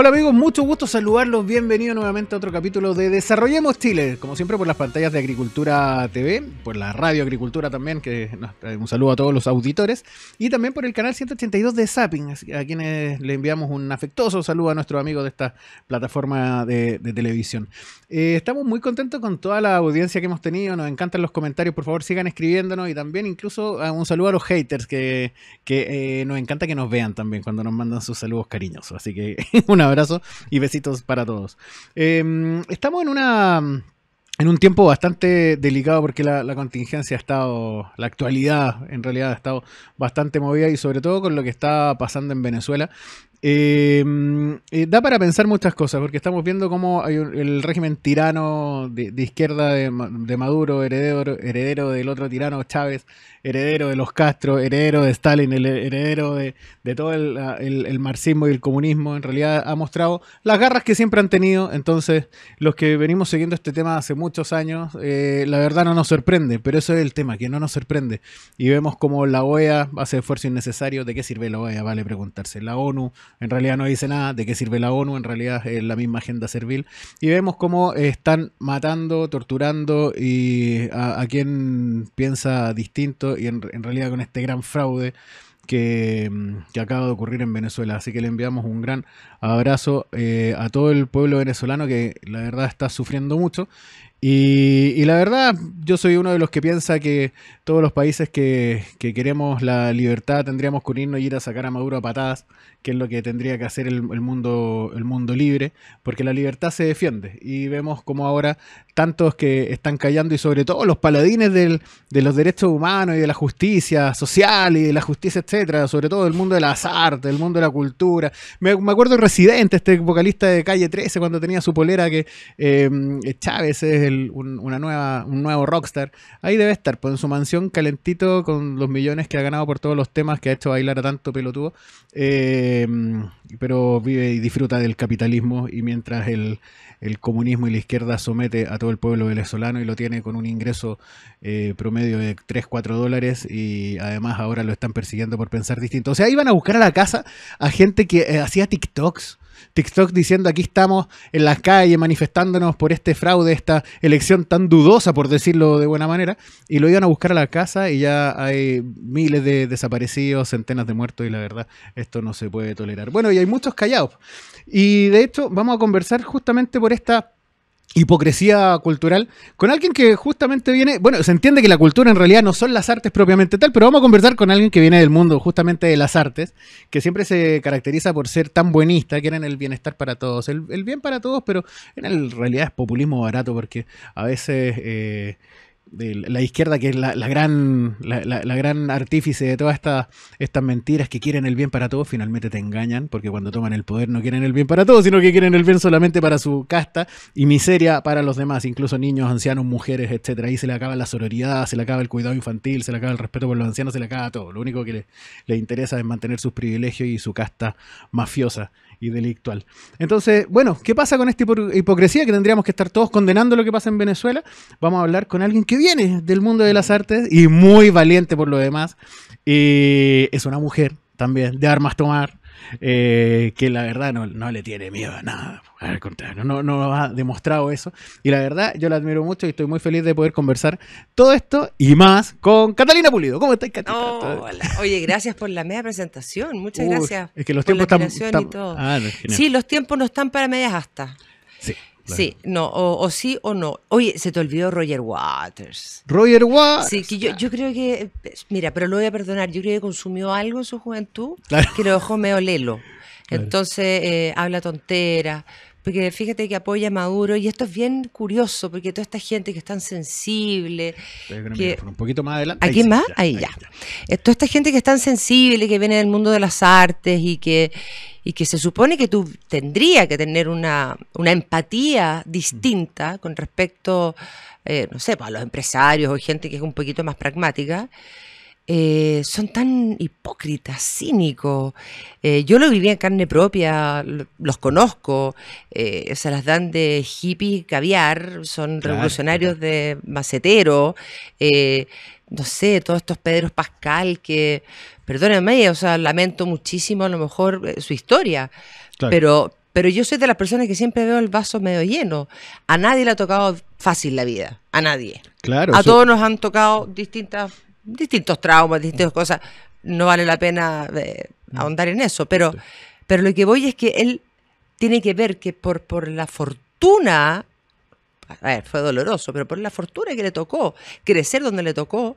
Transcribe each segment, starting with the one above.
Hola amigos, mucho gusto saludarlos. Bienvenidos nuevamente a otro capítulo de Desarrollemos Chile. Como siempre por las pantallas de Agricultura TV, por la radio Agricultura también, que un saludo a todos los auditores, y también por el canal 182 de Zapping, a quienes le enviamos un afectuoso saludo a nuestros amigos de esta plataforma de, televisión. Eh, estamos muy contentos con toda la audiencia que hemos tenido, nos encantan los comentarios, por favor sigan escribiéndonos y también incluso ah, un saludo a los haters que, que eh, nos encanta que nos vean también cuando nos mandan sus saludos cariñosos. Así que una abrazo y besitos para todos. Em, estamos en una en un tiempo bastante delicado porque la, la, contingencia ha estado, la actualidad en realidad ha estado bastante movida y sobre todo con lo que está pasando en Venezuela. Eh, mm, eh, da para pensar muchas cosas, porque estamos viendo cómo hay el régimen tirano de, izquierda de, Maduro, heredero, heredero del otro tirano Chávez, heredero de los Castro, heredero de Stalin, el heredero de, todo el, marxismo y el comunismo, en realidad ha mostrado las garras que siempre han tenido. Entonces, los que venimos siguiendo este tema hace muchos años, eh, la verdad no nos sorprende, pero eso es el tema, que no nos sorprende. Y vemos cómo la OEA hace esfuerzo innecesario. ¿De qué sirve la OEA? Vale preguntarse. La ONU en realidad no dice nada de qué sirve la ONU, en realidad es la misma agenda servil. Y vemos cómo están matando, torturando y a, quien piensa distinto y en, realidad con este gran fraude. Mm, que, acaba de ocurrir en Venezuela. Así que le enviamos un gran abrazo eh, a todo el pueblo venezolano que la verdad está sufriendo mucho y, la verdad, yo soy uno de los que piensa que todos los países que, queremos la libertad tendríamos que unirnos y ir a sacar a Maduro a patadas, que es lo que tendría que hacer el, mundo, el mundo libre, porque la libertad se defiende. Y vemos como ahora tantos que están callando y sobre todo los paladines del, de los derechos humanos y de la justicia social y de la justicia, etcétera, sobre todo el mundo de las artes, del mundo de la cultura. Me, acuerdo el Residente, este vocalista de Calle 13, cuando tenía su polera que eh, Chávez es un, una nueva, un nuevo rockstar, ahí debe estar, pues en su mansión calentito con los millones que ha ganado por todos los temas que ha hecho bailar a tanto pelotudo, em, pero vive y disfruta del capitalismo y mientras el, comunismo y la izquierda somete a todo el pueblo venezolano y lo tiene con un ingreso eh, promedio de 3, 4 dólares y además ahora lo están persiguiendo por pensar distinto. O sea, iban a buscar a la casa a gente que eh, hacía TikToks TikTok diciendo aquí estamos en la calle manifestándonos por este fraude, esta elección tan dudosa, por decirlo de buena manera, y lo iban a buscar a la casa y ya hay miles de desaparecidos, centenas de muertos y la verdad, esto no se puede tolerar. Bueno, y hay muchos callados. Y de hecho, vamos a conversar justamente por esta hipocresía cultural con alguien que justamente viene, bueno, se entiende que la cultura en realidad no son las artes propiamente tal, pero vamos a conversar con alguien que viene del mundo justamente de las artes, que siempre se caracteriza por ser tan buenista, que era el bienestar para todos, el, el bien para todos, pero en realidad es populismo barato porque a veces... Eh, la izquierda, que es la, gran, la, gran artífice de todas estas estas mentiras que quieren el bien para todos, finalmente te engañan, porque cuando toman el poder no quieren el bien para todos, sino que quieren el bien solamente para su casta y miseria para los demás, incluso niños, ancianos, mujeres, etcétera. Ahí se le acaba la sororidad, se le acaba el cuidado infantil, se le acaba el respeto por los ancianos, se le acaba todo. Lo único que le interesa es mantener sus privilegios y su casta mafiosa y delictual. Entonces, bueno, ¿qué pasa con esta hipocresía que tendríamos que estar todos condenando lo que pasa en Venezuela? Vamos a hablar con alguien que viene del mundo de las artes y muy valiente por lo demás. y eh, es una mujer también, de armas tomar. Eh, que la verdad no, le tiene miedo a nada. Al contrario, no, no ha demostrado eso. Y la verdad, yo la admiro mucho y estoy muy feliz de poder conversar todo esto y más con Catalina Pulido. ¿Cómo estás, Catalina? Oye, gracias por la media presentación. Muchas gracias. Es que los tiempos están. Ah, sí, los tiempos no están para medias hasta. Sí, no, o, sí o no. Oye, se te olvidó Roger Waters. Roger Waters. Sí, que yo, creo que, pues, mira, pero lo voy a perdonar, yo creo que consumió algo en su juventud que lo dejó medio lelo. Entonces, eh, habla tontera, porque fíjate que apoya a Maduro y esto es bien curioso porque toda esta gente que es tan sensible que, un poquito más adelante aquí más ahí, ya. Eh, toda esta gente que es tan sensible que viene del mundo de las artes y que y que se supone que tú tendría que tener una, empatía distinta con respecto eh, no sé pues, a los empresarios o gente que es un poquito más pragmática eh, son tan hipócritas, cínicos. Eh, yo lo viví en carne propia, los conozco, eh, se las dan de hippie caviar, son revolucionarios de macetero, no sé, todos estos Pedros Pascal que, perdónenme, o sea, lamento muchísimo a lo mejor su historia, pero, pero yo soy de las personas que siempre veo el vaso medio lleno. A nadie le ha tocado fácil la vida, a nadie. Claro. A todos nos han tocado distintas distintos traumas, distintas cosas, no vale la pena eh, mm. ahondar en eso, pero, pero lo que voy es que él tiene que ver que por, por la fortuna, a ver, fue doloroso, pero por la fortuna que le tocó, crecer donde le tocó,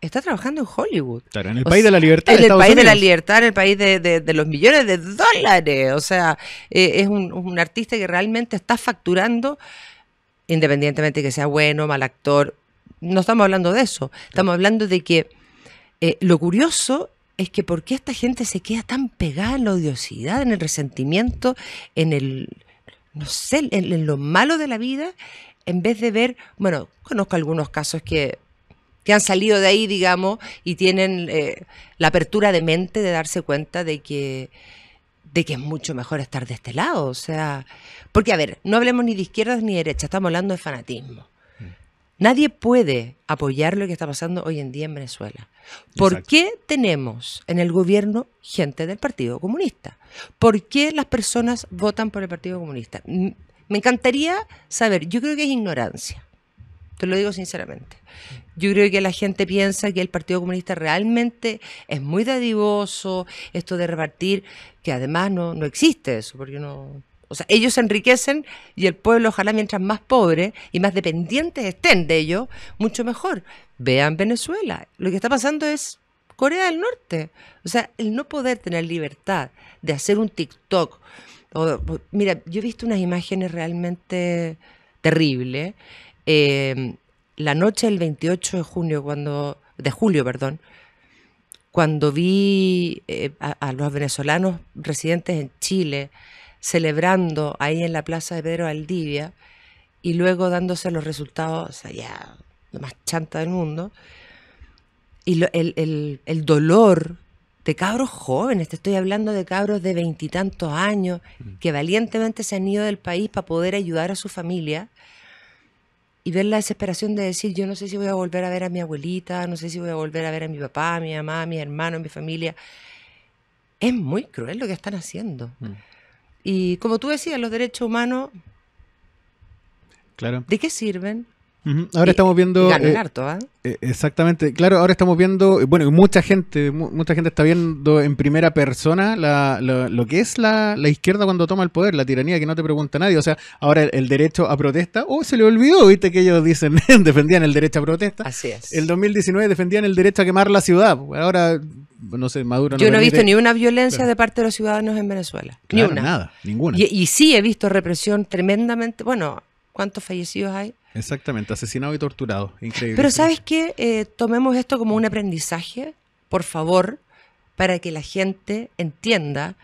está trabajando en Hollywood. en el país de la libertad. En el país de la libertad, en el país de, los millones de dólares. O sea, eh, es un, un, artista que realmente está facturando, independientemente de que sea bueno, mal actor, no estamos hablando de eso, estamos hablando de que eh, lo curioso es que por qué esta gente se queda tan pegada en la odiosidad, en el resentimiento, en el, no sé, en, lo malo de la vida, en vez de ver, bueno, conozco algunos casos que que han salido de ahí, digamos, y tienen eh, la apertura de mente de darse cuenta de que, de que es mucho mejor estar de este lado. O sea, porque, a ver, no hablemos ni de izquierdas ni de derechas, estamos hablando de fanatismo. Nadie puede apoyar lo que está pasando hoy en día en Venezuela. ¿Por qué tenemos en el gobierno gente del Partido Comunista? ¿Por qué las personas votan por el Partido Comunista? Mm, me encantaría saber, yo creo que es ignorancia, te lo digo sinceramente. Yo creo que la gente piensa que el Partido Comunista realmente es muy dadivoso, esto de repartir, que además no, no existe eso, porque no, o sea, ellos se enriquecen y el pueblo, ojalá, mientras más pobre y más dependientes estén de ellos, mucho mejor. Vean Venezuela. Lo que está pasando es Corea del Norte. O sea, el no poder tener libertad de hacer un TikTok. mira, yo he visto unas imágenes realmente terribles. Em, la noche del 28 de junio, cuando. de julio, perdón, cuando vi eh, a, los venezolanos residentes en Chile celebrando ahí en la plaza de Pedro Aldivia y luego dándose los resultados allá, lo más chanta del mundo. Y el, el, el, dolor de cabros jóvenes, te estoy hablando de cabros de veintitantos años, mm. que valientemente se han ido del país para poder ayudar a su familia y ver la desesperación de decir, yo no sé si voy a volver a ver a mi abuelita, no sé si voy a volver a ver a mi papá, a mi mamá, a mi hermano, a mi familia. Es muy cruel lo que están haciendo. Mm. Y como tú decías, los derechos humanos, claro. ¿de qué sirven? Ahora estamos viendo. Eh, ¿ah? eh, exactamente. Claro, ahora estamos viendo. Eh, bueno, mucha gente, mucha gente está viendo en primera persona lo que es la, izquierda cuando toma el poder, la tiranía que no te pregunta nadie. O sea, ahora el, derecho a protesta. Oh, se le olvidó, viste que ellos dicen, defendían el derecho a protesta. Así es. El 2019 defendían el derecho a quemar la ciudad. Ahora, no sé, Maduro no Yo no he visto ni una violencia de parte de los ciudadanos en Venezuela. ni una. Nada, ninguna. Y, y sí he visto represión tremendamente. Bueno, cuántos fallecidos hay. Exactamente, asesinados y torturados. Increíble. Pero ¿sabes qué? Eh, tomemos esto como un aprendizaje, por favor, para que la gente entienda,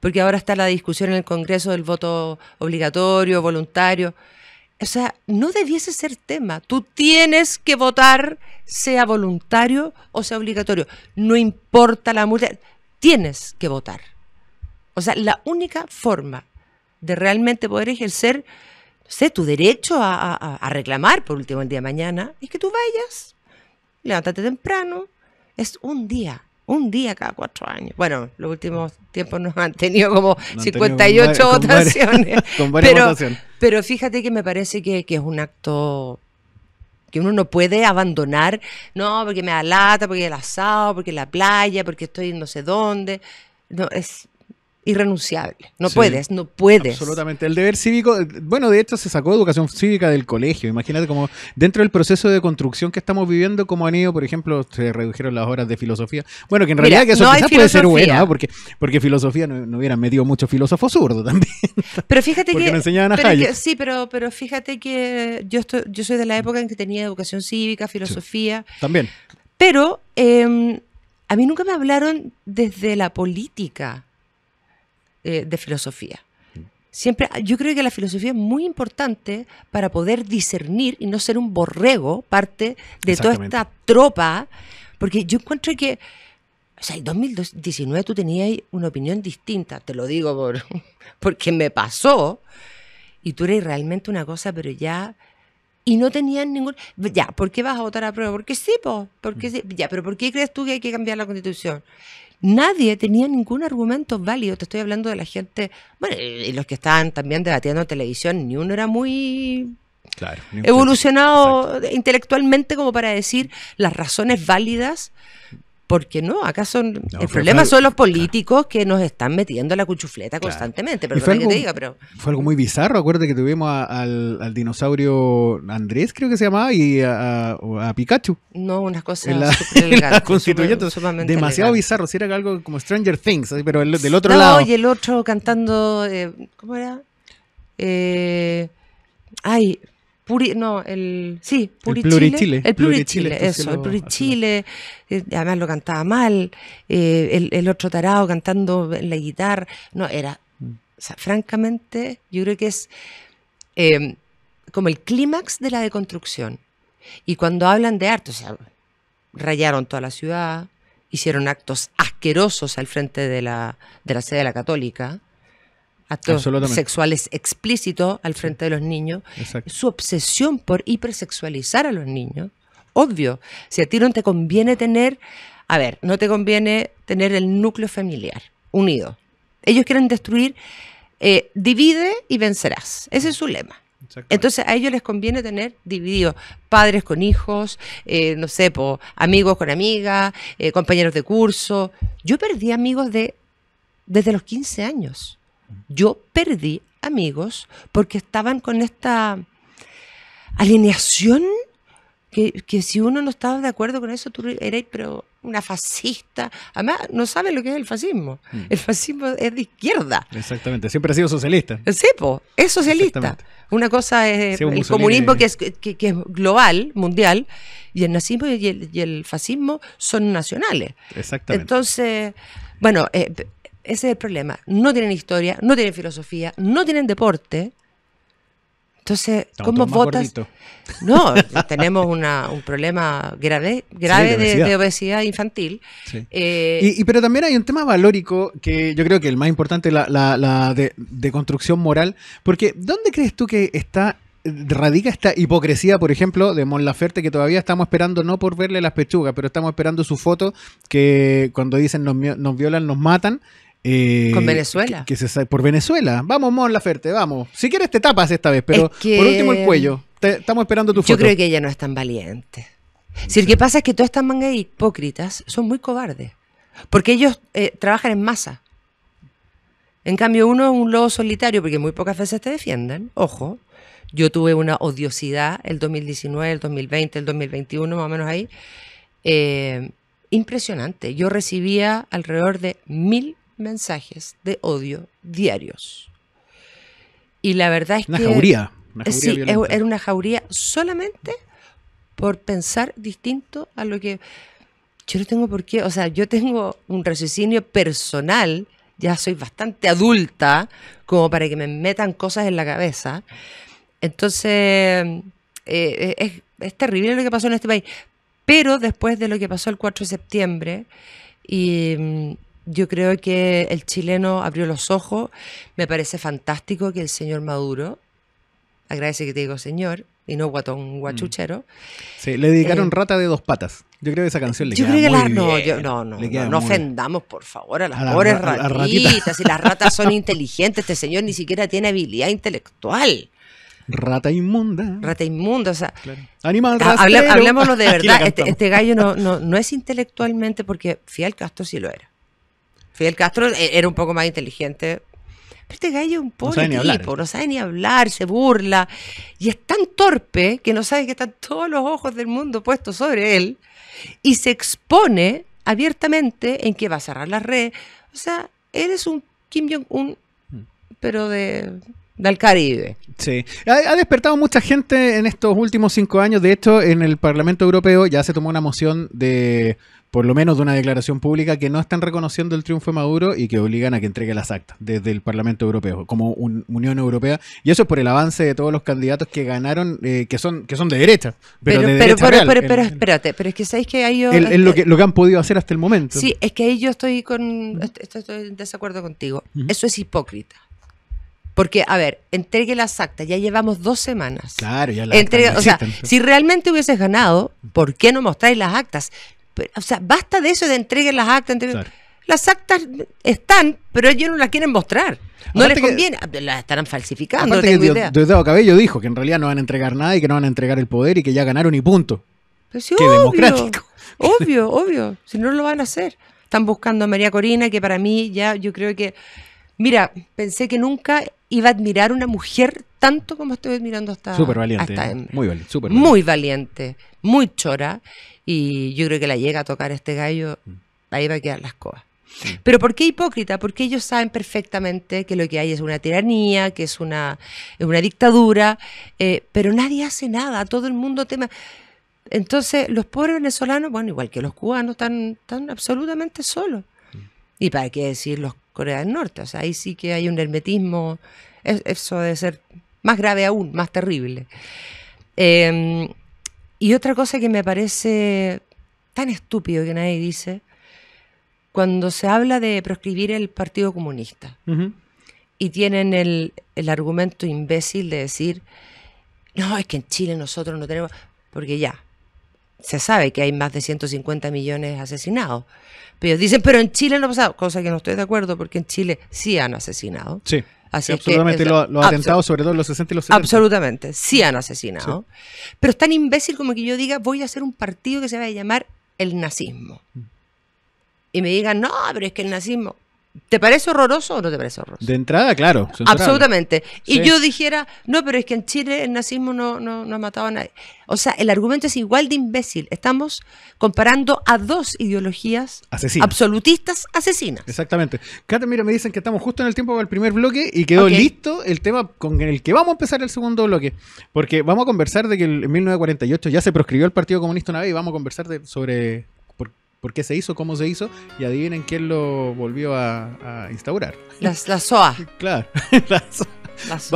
porque ahora está la discusión en el Congreso del voto obligatorio, voluntario. O sea, no debiese ser tema. Tú tienes que votar, sea voluntario o sea obligatorio. No importa la multa, tienes que votar. O sea, la única forma de realmente poder ejercer no sé, tu derecho a, reclamar por último el día de mañana es que tú vayas, levántate temprano, es un día. Un día cada cuatro años. Bueno, los últimos tiempos nos han tenido como 58 votaciones. Con varias, pero, votaciones. pero fíjate que me parece que, es un acto que uno no puede abandonar, no, porque me da lata, porque el asado, porque la playa, porque estoy no sé dónde. No, es, irrenunciable. No puedes, no puedes. Absolutamente. El deber cívico, bueno, de hecho se sacó educación cívica del colegio. Imagínate como dentro del proceso de construcción que estamos viviendo, como han ido, por ejemplo, se redujeron las horas de filosofía. Bueno, que en realidad que eso quizás puede ser bueno, porque, porque filosofía no, hubiera hubieran metido mucho filósofo zurdo también. Pero fíjate que, Sí, pero, pero fíjate que yo, estoy, yo soy de la época en que tenía educación cívica, filosofía. también. Pero em, a mí nunca me hablaron desde la política. Eh, de filosofía. Mm. Siempre, yo creo que la filosofía es muy importante para poder discernir y no ser un borrego parte de toda esta tropa, porque yo encuentro que, o sea, en 2019 tú tenías una opinión distinta, te lo digo por, porque me pasó, y tú eres realmente una cosa, pero ya y no tenías ningún. Ya, ¿por qué vas a votar a prueba? Porque sí, porque mm. sí. Ya, pero ¿por qué crees tú que hay que cambiar la constitución? nadie tenía ningún argumento válido. Te estoy hablando de la gente, bueno, y los que estaban también debatiendo televisión, ni uno era muy claro, evolucionado intelectualmente como para decir las razones válidas porque no, acaso el problema son los políticos que nos están metiendo la cuchufleta constantemente. Pero fue algo, te diga, pero. Fue algo muy bizarro. Acuérdate que tuvimos al, dinosaurio Andrés, creo que se llamaba, y a, Pikachu. No, unas cosas la, demasiado bizarro. Si era algo como Stranger Things, pero del otro lado. y el otro cantando. Eh, ¿Cómo era? Eh, ay, Puri, no, el, sí, chile El plurichile. Chile, eso, el plurichile. Eh, además lo cantaba mal, eh, el, otro tarado cantando la guitarra. No, era, francamente, yo creo que es eh, como el clímax de la deconstrucción. Y cuando hablan de arte, o sea, rayaron toda la ciudad, hicieron actos asquerosos al frente de de la sede de la católica, actos sexuales explícitos al frente de los niños, su obsesión por hipersexualizar a los niños. Obvio, si a ti no te conviene tener, a ver, no te conviene tener el núcleo familiar unido. Ellos quieren destruir, eh, divide y vencerás. Ese es su lema. Entonces a ellos les conviene tener divididos padres con hijos, eh, no sé, amigos con amigas, eh, compañeros de curso. Yo perdí amigos de, desde los 15 años. Yo perdí amigos porque estaban con esta alineación que, que, si uno no estaba de acuerdo con eso, tú eres pero una fascista. Además, no sabes lo que es el fascismo. Mm. El fascismo es de izquierda. Exactamente, siempre ha sido socialista. Sí, es socialista. Una cosa es el comunismo que es, global, mundial, y el nazismo y el, fascismo son nacionales. Exactamente. Entonces, bueno, eh, ese es el problema. No tienen historia, no tienen filosofía, no tienen deporte. Entonces, ¿cómo votas? No, tenemos una, un problema grave, grave de, obesidad. infantil. Eh, y, pero también hay un tema valórico que yo creo que el más importante, la, la, de, construcción moral, porque ¿dónde crees tú que está radica esta hipocresía, por ejemplo, de Mon Laferte, que todavía estamos esperando no por verle las pechugas, pero estamos esperando su foto que cuando dicen nos, nos violan, nos matan, eh, Con Venezuela. Que, se por Venezuela. Vamos, Mon Laferte, vamos. Si quieres te tapas esta vez, pero por último el cuello. estamos esperando tu foto. Yo creo que ella no es tan valiente. Si el que pasa es que todas estas mangas hipócritas son muy cobardes. Porque ellos eh, trabajan en masa. En cambio, uno es un lobo solitario porque muy pocas veces te defienden. Ojo, yo tuve una odiosidad el 2019, el 2020, el 2021, más o menos ahí. Eh, impresionante. Yo recibía alrededor de mil mensajes de odio diarios. Y la verdad es que... una jauría. Sí, era una jauría solamente por pensar distinto a lo que... Yo no tengo por qué, o sea, yo tengo un raciocinio personal, ya soy bastante adulta como para que me metan cosas en la cabeza. Entonces, eh, es terrible lo que pasó en este país. Pero después de lo que pasó el 4 de septiembre, y, mm, yo creo que el chileno abrió los ojos. Me parece fantástico que el señor Maduro, agradece que te digo señor, y no guatón guachuchero. Mm. Sí, le dedicaron eh, Rata de dos patas. Yo creo que esa canción le yo muy bien. No, no, no, no, ofendamos, por favor, a las pobres ratitas. si las ratas son inteligentes, este señor ni siquiera tiene habilidad intelectual. Rata inmunda. Rata inmunda, o sea. Animal ah, Hablemoslo de verdad. Este, este, gallo no, no, no es intelectualmente porque Fial Castro sí lo era. Fidel Castro eh, era un poco más inteligente. Pero este gallo es un pobre no sabe tipo, no sabe ni hablar, se burla. Y es tan torpe que no sabe que están todos los ojos del mundo puestos sobre él. Y se expone abiertamente en que va a cerrar la red. O sea, eres un Kim Jong-un, mm. pero de del Caribe. Sí, ha, despertado mucha gente en estos últimos cinco años. De hecho, en el Parlamento Europeo ya se tomó una moción de, por lo menos, de una declaración pública que no están reconociendo el triunfo de Maduro y que obligan a que entregue las actas desde el Parlamento Europeo, como un, Unión Europea. Y eso es por el avance de todos los candidatos que ganaron, eh, que son que son de derecha. Pero, de derecha pero, espérate, pero es que sabéis que hay. lo, eh, que, lo que han podido hacer hasta el momento. Sí, es que ahí yo estoy, con, estoy en desacuerdo contigo. Eso es hipócrita. Porque, a ver, entregue las actas, ya llevamos dos semanas. Claro, ya las O sea, si realmente hubieses ganado, ¿por qué no mostráis las actas? o sea, basta de eso de entreguen las actas. Las actas están, pero ellos no las quieren mostrar. No les conviene, ah, las estarán falsificando. No tengo Cabello dijo que en realidad no van a entregar nada y que no van a entregar el poder y que ya ganaron y punto. democrático. Obvio, obvio. Si no lo van a hacer. Están buscando a María Corina, que para mí ya yo creo que Mira, pensé que nunca iba a admirar una mujer tanto como estoy admirando hasta. Súper muy valiente, Muy valiente, muy chora. Y yo creo que la llega a tocar este gallo, mm. ahí va a quedar las cosas. Pero ¿por qué hipócrita? Porque ellos saben perfectamente que lo que hay es una tiranía, que es una, una dictadura, eh, pero nadie hace nada, todo el mundo tema. Entonces, los pobres venezolanos, bueno, igual que los cubanos, están, absolutamente solos. Mm. Y para qué decir los Corea del Norte. O sea, ahí sí que hay un hermetismo, eso debe ser más grave aún, más terrible. Em, y otra cosa que me parece tan estúpido que nadie dice, cuando se habla de proscribir el Partido Comunista y tienen el, el argumento imbécil de decir, no, es que en Chile nosotros no tenemos, porque ya, se sabe que hay más de 150 millones asesinados. Pero dicen, pero en Chile no ha pasado, cosa que no estoy de acuerdo porque en Chile sí han asesinado. Sí. absolutamente, los, atentados, sobre todo los 60 y los 70. Absolutamente, sí han asesinado. Pero es tan imbécil como que yo diga, voy a hacer un partido que se va a llamar el nazismo. Mm. Y me digan, no, pero es que el nazismo. ¿Te parece horroroso o no te parece horroroso? De entrada, claro. Absolutamente. Y yo dijera, no, pero es que en Chile el nazismo no, no, ha matado a nadie. O sea, el argumento es igual de imbécil. Estamos comparando a dos ideologías absolutistas asesinas. Exactamente. Cate, mira, me dicen que estamos justo en el tiempo para el primer bloque y quedó listo el tema con el que vamos a empezar el segundo bloque. Porque vamos a conversar de que en 1948 ya se proscribió el Partido Comunista una vez y vamos a conversar sobre por qué se hizo, cómo se hizo, y adivinen quién lo volvió a, instaurar. La, SOA. Claro, La SOA.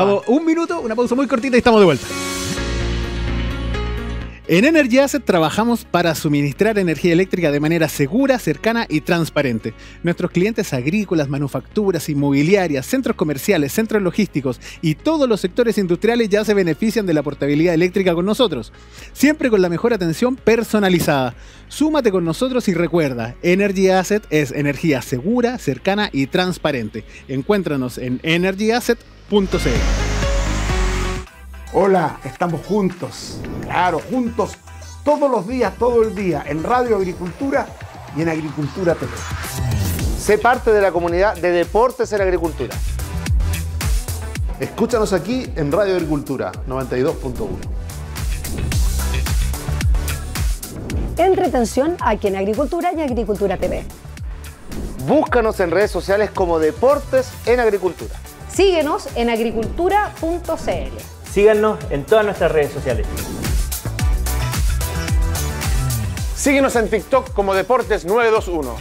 Vamos, un minuto, una pausa muy cortita y estamos de vuelta. En Energy Asset trabajamos para suministrar energía eléctrica de manera segura, cercana y transparente. Nuestros clientes agrícolas, manufacturas, inmobiliarias, centros comerciales, centros logísticos y todos los sectores industriales ya se benefician de la portabilidad eléctrica con nosotros, siempre con la mejor atención personalizada. Súmate con nosotros y recuerda, Energy Asset es energía segura, cercana y transparente. Encuéntranos en energyasset.cl. Hola, estamos juntos, claro, juntos todos los días, todo el día, en Radio Agricultura y en Agricultura TV. Sé parte de la comunidad de Deportes en Agricultura. Escúchanos aquí en Radio Agricultura 92.1. Entretención aquí en Agricultura y Agricultura TV. Búscanos en redes sociales como Deportes en Agricultura. Síguenos en agricultura.cl. Síganos en todas nuestras redes sociales. Síguenos en TikTok como Deportes 921.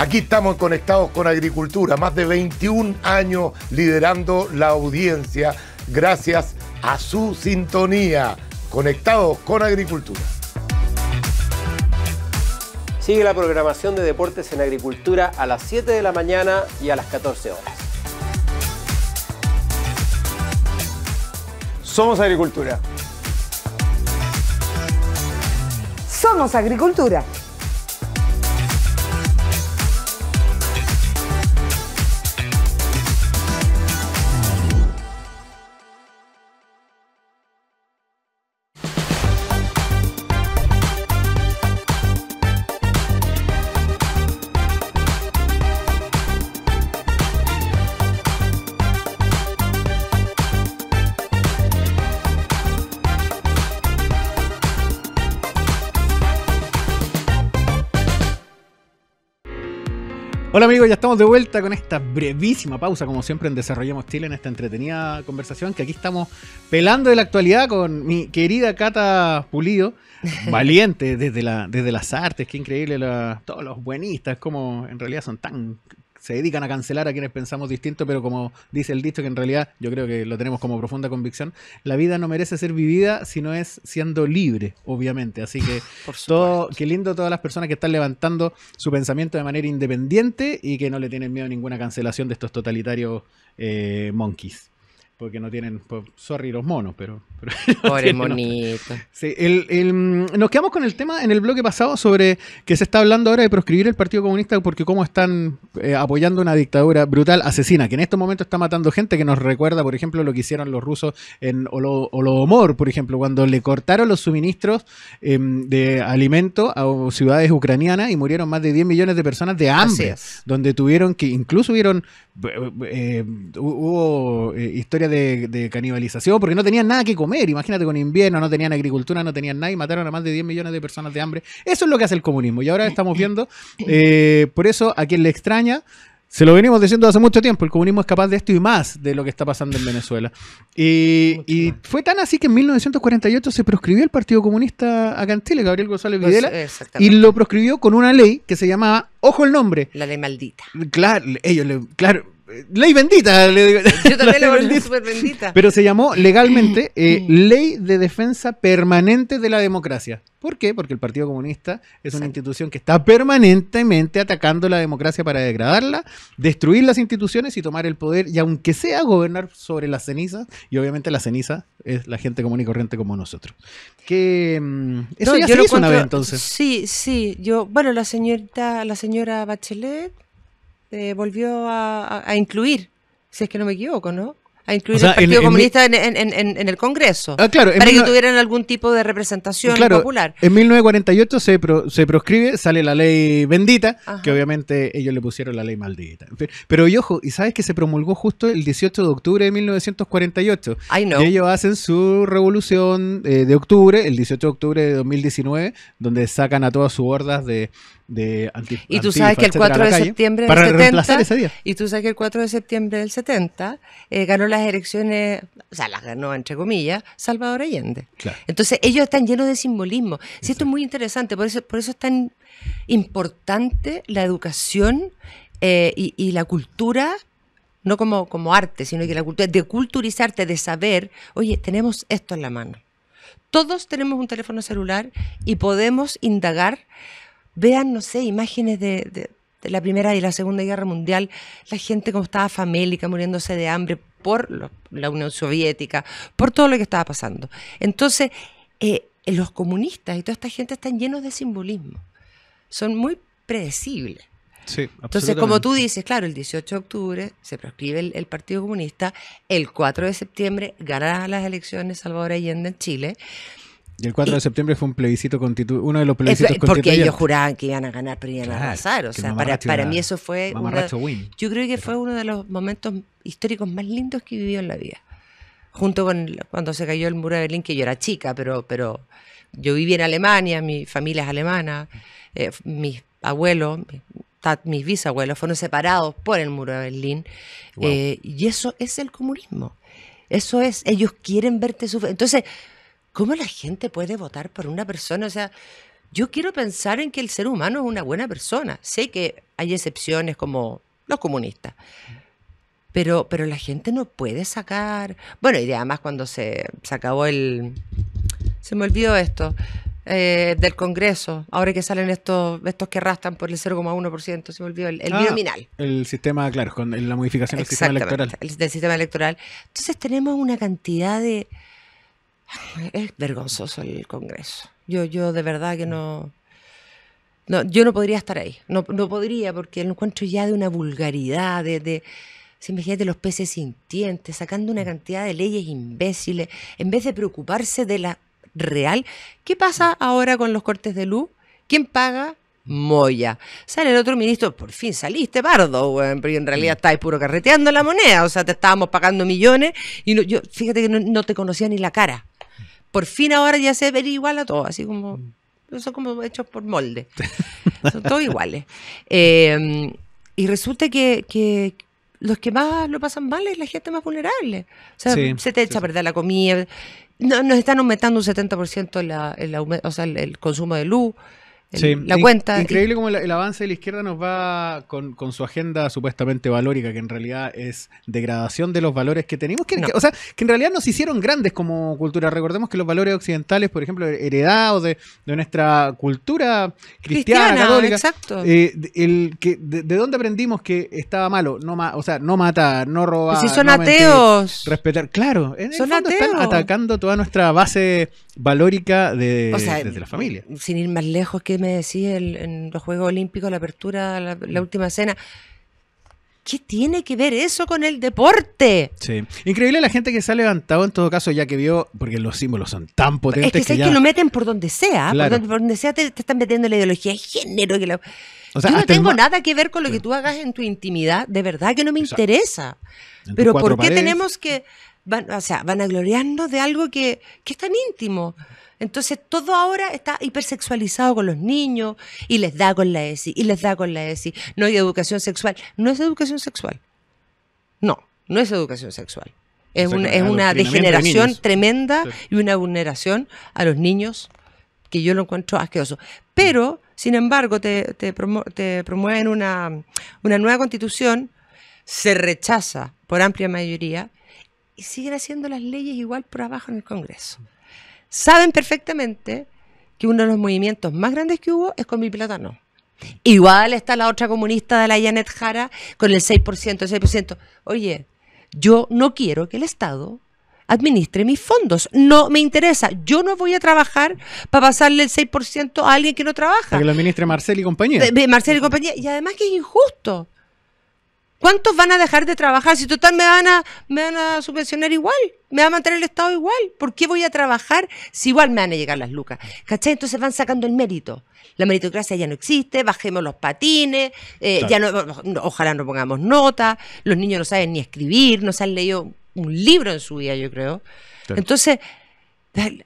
Aquí estamos conectados con agricultura, más de 21 años liderando la audiencia gracias a su sintonía. Conectados con agricultura. Sigue la programación de Deportes en Agricultura a las 7 de la mañana y a las 14 horas. Somos Agricultura. Somos Agricultura. Hola amigos, ya estamos de vuelta con esta brevísima pausa, como siempre en Desarrollamos Chile, en esta entretenida conversación que aquí estamos pelando de la actualidad con mi querida Cata Pulido, valiente desde, la, desde las artes, qué increíble, todos los buenistas, como en realidad son tan se dedican a cancelar a quienes pensamos distinto, pero como dice el dicho, que en realidad yo creo que lo tenemos como profunda convicción, la vida no merece ser vivida si no es siendo libre, obviamente. Así que todo, qué lindo todas las personas que están levantando su pensamiento de manera independiente y que no le tienen miedo a ninguna cancelación de estos totalitarios eh, monkeys. Porque no tienen, pues, sorry los monos, pero Pobre mm, nos quedamos con el tema en el bloque pasado sobre que se está hablando ahora de proscribir el Partido Comunista porque cómo están eh, apoyando una dictadura brutal, asesina, que en estos momentos está matando gente que nos recuerda, por ejemplo, lo que hicieron los rusos en Holo, por ejemplo, cuando le cortaron los suministros em, de alimento a ciudades ucranianas y murieron más de 10 millones de personas de hambre, donde tuvieron que, incluso hubieron, eh, eh, hubo historias de canibalización porque no tenían nada que comer Imagínate con invierno, no tenían agricultura, no tenían nada y mataron a más de 10 millones de personas de hambre. Eso es lo que hace el comunismo. Y ahora estamos viendo, eh, por eso a quien le extraña, se lo venimos diciendo hace mucho tiempo, el comunismo es capaz de esto y más de lo que está pasando en Venezuela. Y, fue tan así que en 1948 se proscribió el Partido Comunista a en Gabriel González pues, Videla, y lo proscribió con una ley que se llamaba, ojo el nombre. La de maldita. Claro, ellos le, claro, eh, ley bendita. Le digo. Yo también la volví súper bendita. Pero se llamó legalmente eh, Ley de Defensa Permanente de la Democracia. ¿Por qué? Porque el Partido Comunista es una institución que está permanentemente atacando la democracia para degradarla, destruir las instituciones y tomar el poder, y aunque sea gobernar sobre las cenizas, y obviamente la ceniza es la gente común y corriente como nosotros. Que mm, eso ya se hizo una vez entonces. Sí, sí, yo, bueno, la señorita, la señora Bachelet eh, volvió a, incluir, si es que no me equivoco, ¿no? A incluir el Partido Comunista en, el Congreso. Ah, claro, para que tuvieran algún tipo de representación popular. En 1948 se, proscribe, sale la ley bendita, que obviamente ellos le pusieron la ley maldita. Pero, y ojo, y sabes que se promulgó justo el 18 de octubre de 1948. Y ellos hacen su revolución eh, de octubre, el 18 de octubre de 2019, donde sacan a todas sus hordas de de Y tú sabes que el 4 de septiembre del 70, y tú sabes que el 4 de septiembre del 70 ganó las elecciones, o sea, las ganó entre comillas Salvador Allende. Entonces, ellos están llenos de simbolismo. Sí, esto es muy interesante, por eso por eso es tan importante la educación eh, y, la cultura no como, como arte, sino que la cultura, de culturizarte, de saber, oye, tenemos esto en la mano. Todos tenemos un teléfono celular y podemos indagar vean, no sé, imágenes de, la Primera y la Segunda Guerra Mundial, la gente como estaba famélica, muriéndose de hambre por la Unión Soviética, por todo lo que estaba pasando. Entonces, eh, los comunistas y toda esta gente están llenos de simbolismo. Son muy predecibles. Entonces, como tú dices, claro, el 18 de octubre se proscribe el, el, Partido Comunista, el 4 de septiembre ganará las elecciones Salvador Allende en Chile, y el 4 de septiembre fue un plebiscito constitucional, uno de los plebiscitos Porque ellos juraban que iban a ganar, pero iban a arrasar. O sea, para, mí eso fue... yo creo que fue uno de los momentos históricos más lindos que vivió en la vida. Junto con cuando se cayó el muro de Berlín, que yo era chica, pero, pero yo viví en Alemania, mi familia es alemana, eh, mis abuelos, mis bisabuelos fueron separados por el muro de Berlín. Eh, y eso es el comunismo. Eso es, ellos quieren verte sufrir. Entonces ¿Cómo la gente puede votar por una persona? O sea, yo quiero pensar en que el ser humano es una buena persona. Sé que hay excepciones como los comunistas. Pero, pero la gente no puede sacar. Bueno, y además cuando se, acabó el. Se me olvidó esto. Eh, del Congreso, ahora que salen estos estos que arrastran por el 0,1%, se me olvidó, el, el ah, El sistema, claro, con la modificación del sistema electoral. del sistema electoral. Entonces tenemos una cantidad de, es vergonzoso el Congreso. Yo, yo de verdad que no, yo no podría estar ahí. No, no podría porque lo encuentro ya de una vulgaridad, de, de imagínate los peces sintientes, sacando una cantidad de leyes imbéciles, en vez de preocuparse de la real. ¿Qué pasa ahora con los cortes de luz? ¿Quién paga? Moya. Sale el otro ministro, por fin saliste, Bardo. güey, pero en realidad estáis puro carreteando la moneda, o sea, te estábamos pagando millones y yo, fíjate que no te conocía ni la cara por fin ahora ya se ve igual a todos, así como, mm. son como hechos por molde, son todos iguales. Em, y resulta que, los que más lo pasan mal es la gente más vulnerable. O sea, se te echa a perder la comida, no, nos están aumentando un 70% el, o sea, el consumo de luz sí. la cuenta. Increíble como el, avance de la izquierda nos va con, su agenda supuestamente valórica, que en realidad es degradación de los valores que tenemos. Que, o sea, que en realidad nos hicieron grandes como cultura. Recordemos que los valores occidentales, por ejemplo, heredados de, nuestra cultura cristiana, Exacto. Eh, el, que, de, dónde aprendimos que estaba malo? No o sea, no matar, no robar. Pues si son ateos. respetar. Claro, están atacando toda nuestra base valórica de, la familia. Sin ir más lejos que me en los Juegos Olímpicos, la apertura, la, mm. última cena. ¿Qué tiene que ver eso con el deporte? Sí. Increíble la gente que se ha levantado en todo caso, ya que vio, porque los símbolos son tan potentes. Es que, que lo meten por donde sea, por, donde, sea te, están metiendo la ideología de género. yo no tengo nada que ver con lo que tú hagas en tu intimidad, de verdad que no me interesa. Pero ¿por qué tenemos que, van, o sea, van a gloriarnos de algo que, que es tan íntimo? Entonces todo ahora está hipersexualizado con los niños y les da con la ESI, y les da con la ESI. No hay educación sexual. No es educación sexual. No, no es educación sexual. Es, una degeneración tremenda y una vulneración a los niños que yo lo encuentro asqueroso. Pero, sin embargo, te, promueven una, una nueva constitución, se rechaza por amplia mayoría y siguen haciendo las leyes igual por abajo en el Congreso saben perfectamente que uno de los movimientos más grandes que hubo es con mi plátano. Igual está la otra comunista de la Janet Jara con el 6%, el 6%. Oye, yo no quiero que el Estado administre mis fondos. No me interesa. Yo no voy a trabajar para pasarle el 6% a alguien que no trabaja. que lo administre Marcel y compañía. Eh, eh, Marcel y compañía. Y además que es injusto. ¿Cuántos van a dejar de trabajar? Si total me van a, me van a subvencionar igual, me va a mantener el Estado igual. ¿Por qué voy a trabajar si igual me van a llegar las lucas? ¿Cachai? Entonces van sacando el mérito. La meritocracia ya no existe, bajemos los patines, eh, ya ojalá no pongamos notas, los niños no saben ni escribir, no se han leído un libro en su vida, yo creo. Entonces,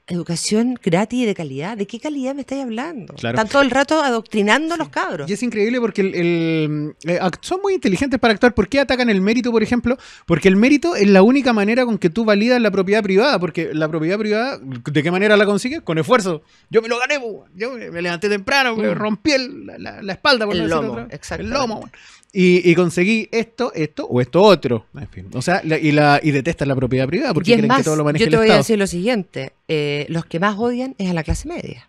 Educación gratis y de calidad. ¿De qué calidad me estáis hablando? Están todo el rato adoctrinando los cabros. Y es increíble porque el, eh, son muy inteligentes para actuar. ¿Por qué atacan el mérito, por ejemplo? Porque el mérito es la única manera con que tú validas la propiedad privada. Porque la propiedad privada, ¿de qué manera la consigues? Con esfuerzo. Yo me lo gané, pues, yo me levanté temprano, me mm. rompí la, espalda, por el, lomo, exacto. El lomo. Y, conseguí esto, esto o esto otro. O sea, y, la, detestan la propiedad privada porque creen que todo lo maneje Estado? Yo te voy a decir lo siguiente: eh, los que más odian es a la clase media.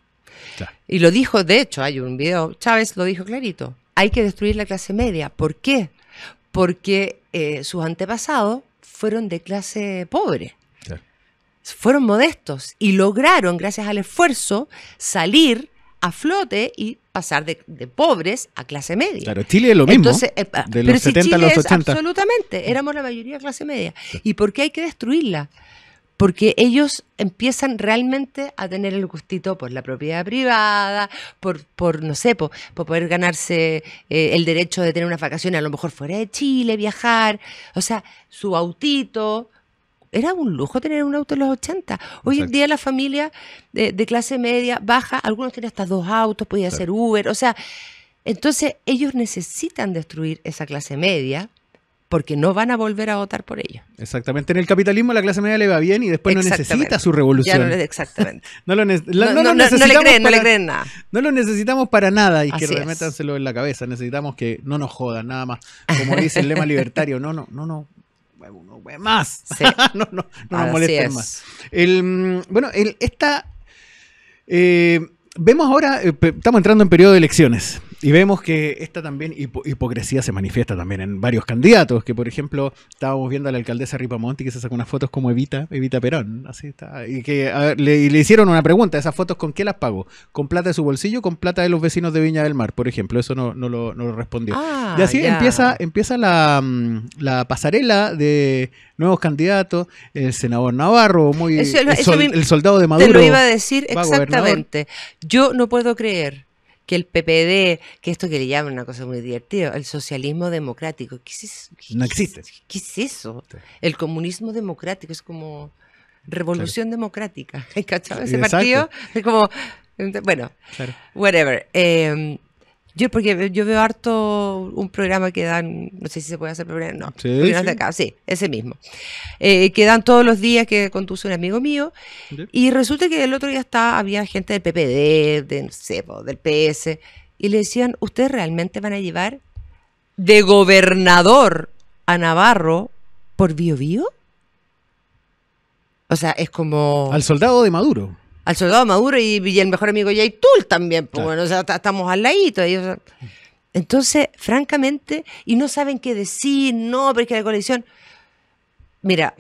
Y lo dijo, de hecho, hay un video, Chávez lo dijo clarito: hay que destruir la clase media. ¿Por qué? Porque eh, sus antepasados fueron de clase pobre. Fueron modestos y lograron, gracias al esfuerzo, salir a flote y pasar de, pobres a clase media. Claro, Chile es lo mismo. Eh, de los 70 a los 80. absolutamente, éramos la mayoría clase media. ¿Y por qué hay que destruirla? Porque ellos empiezan realmente a tener el gustito por la propiedad privada, por, por no sé, por, poder ganarse eh, el derecho de tener una vacación a lo mejor fuera de Chile, viajar, o sea, su autito, era un lujo tener un auto en los 80. Hoy en día la familia de, clase media, baja, algunos tienen hasta dos autos, podía ser hacer Uber, o sea, entonces ellos necesitan destruir esa clase media porque no van a volver a votar por ellos. Exactamente. En el capitalismo la clase media le va bien y después no necesita su revolución. exactamente. no, lo no, le creen, nada. No lo necesitamos para nada y que remétanselo en la cabeza. Necesitamos que no nos jodan, nada más. Como dice el lema libertario, no, no, no, no, uno, más. no, no, nos más. El, mm, bueno, el, esta... Eh, vemos ahora, eh, estamos entrando en periodo de elecciones. Y vemos que esta también hipocresía se manifiesta también en varios candidatos, que por ejemplo estábamos viendo a la alcaldesa Ripamonti que se sacó unas fotos como Evita, Evita Perón, así está, y que le, hicieron una pregunta, esas fotos con qué las pagó, con plata de su bolsillo, o con plata de los vecinos de Viña del Mar, por ejemplo, eso no, no, lo, no respondió. Ah, y así empieza, empieza mm, la, pasarela de nuevos candidatos, el senador Navarro, muy el, soldado de Maduro. Te lo iba a decir exactamente. Yo no puedo creer que el PPD, que esto que le llaman una cosa muy divertida, el socialismo democrático. ¿Qué es eso? no existe. ¿Qué, es eso? El comunismo democrático es como revolución democrática. ¿Cachado? Ese partido es como. Bueno, whatever. Eh, yo porque yo veo harto un programa que dan, no sé si se puede hacer programa, no, sí, ese mismo, eh, que dan todos los días que conduce un amigo mío y resulta que el otro día está, había gente del PPD, de, del PS y le decían, ¿ustedes realmente van a llevar de gobernador a Navarro por Bio O sea, es como... Al soldado de Maduro al soldado Maduro y, el mejor amigo Yaitul también, pues bueno, o estamos al ladito. Ellos, entonces, francamente, y no saben qué decir, no, porque la coalición... Mira,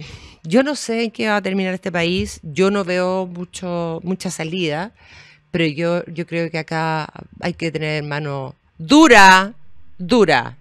yo no sé en qué va a terminar este país, yo no veo mucho, mucha salida, pero yo, yo creo que acá hay que tener mano dura, dura,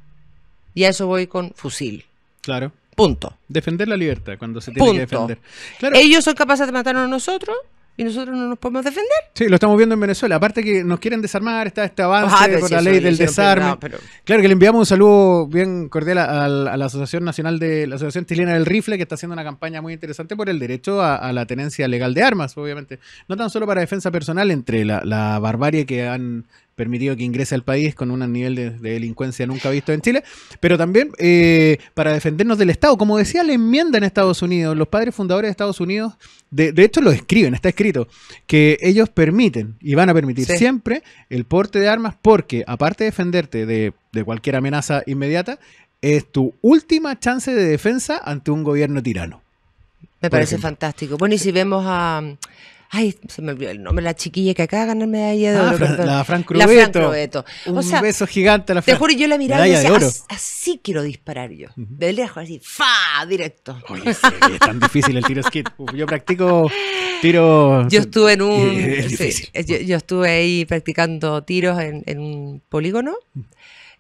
y a eso voy con fusil. Claro. Punto. Defender la libertad cuando se tiene que defender. Claro. Ellos son capaces de matarnos a nosotros, y nosotros no nos podemos defender. Sí, lo estamos viendo en Venezuela. Aparte que nos quieren desarmar, está este avance ah, por la ley del desarme. Claro que le enviamos un saludo bien cordial a, la Asociación Nacional de la Asociación Chilena del Rifle, que está haciendo una campaña muy interesante por el derecho a, la tenencia legal de armas, obviamente. No tan solo para defensa personal, entre la, la barbarie que han permitido que ingrese al país con un nivel de, delincuencia nunca visto en Chile, pero también eh, para defendernos del Estado. Como decía la enmienda en Estados Unidos, los padres fundadores de Estados Unidos, de, hecho lo escriben, está escrito, que ellos permiten y van a permitir siempre el porte de armas porque aparte de defenderte de, cualquier amenaza inmediata, es tu última chance de defensa ante un gobierno tirano. Me parece fantástico. Bueno, y si vemos a, Ay, se me olvidó el nombre, la chiquilla que acaba de ganar medalla de ah, oro. la Fran Crubeto. La Fran Un beso gigante a la Fran. Te juro, yo la miraba y decía, así, quiero disparar yo. De lejos, así, ¡fa! Directo. Oye, es tan difícil el tiro skit. Yo practico tiro... Yo estuve en un... yo, estuve ahí practicando tiros en, un polígono.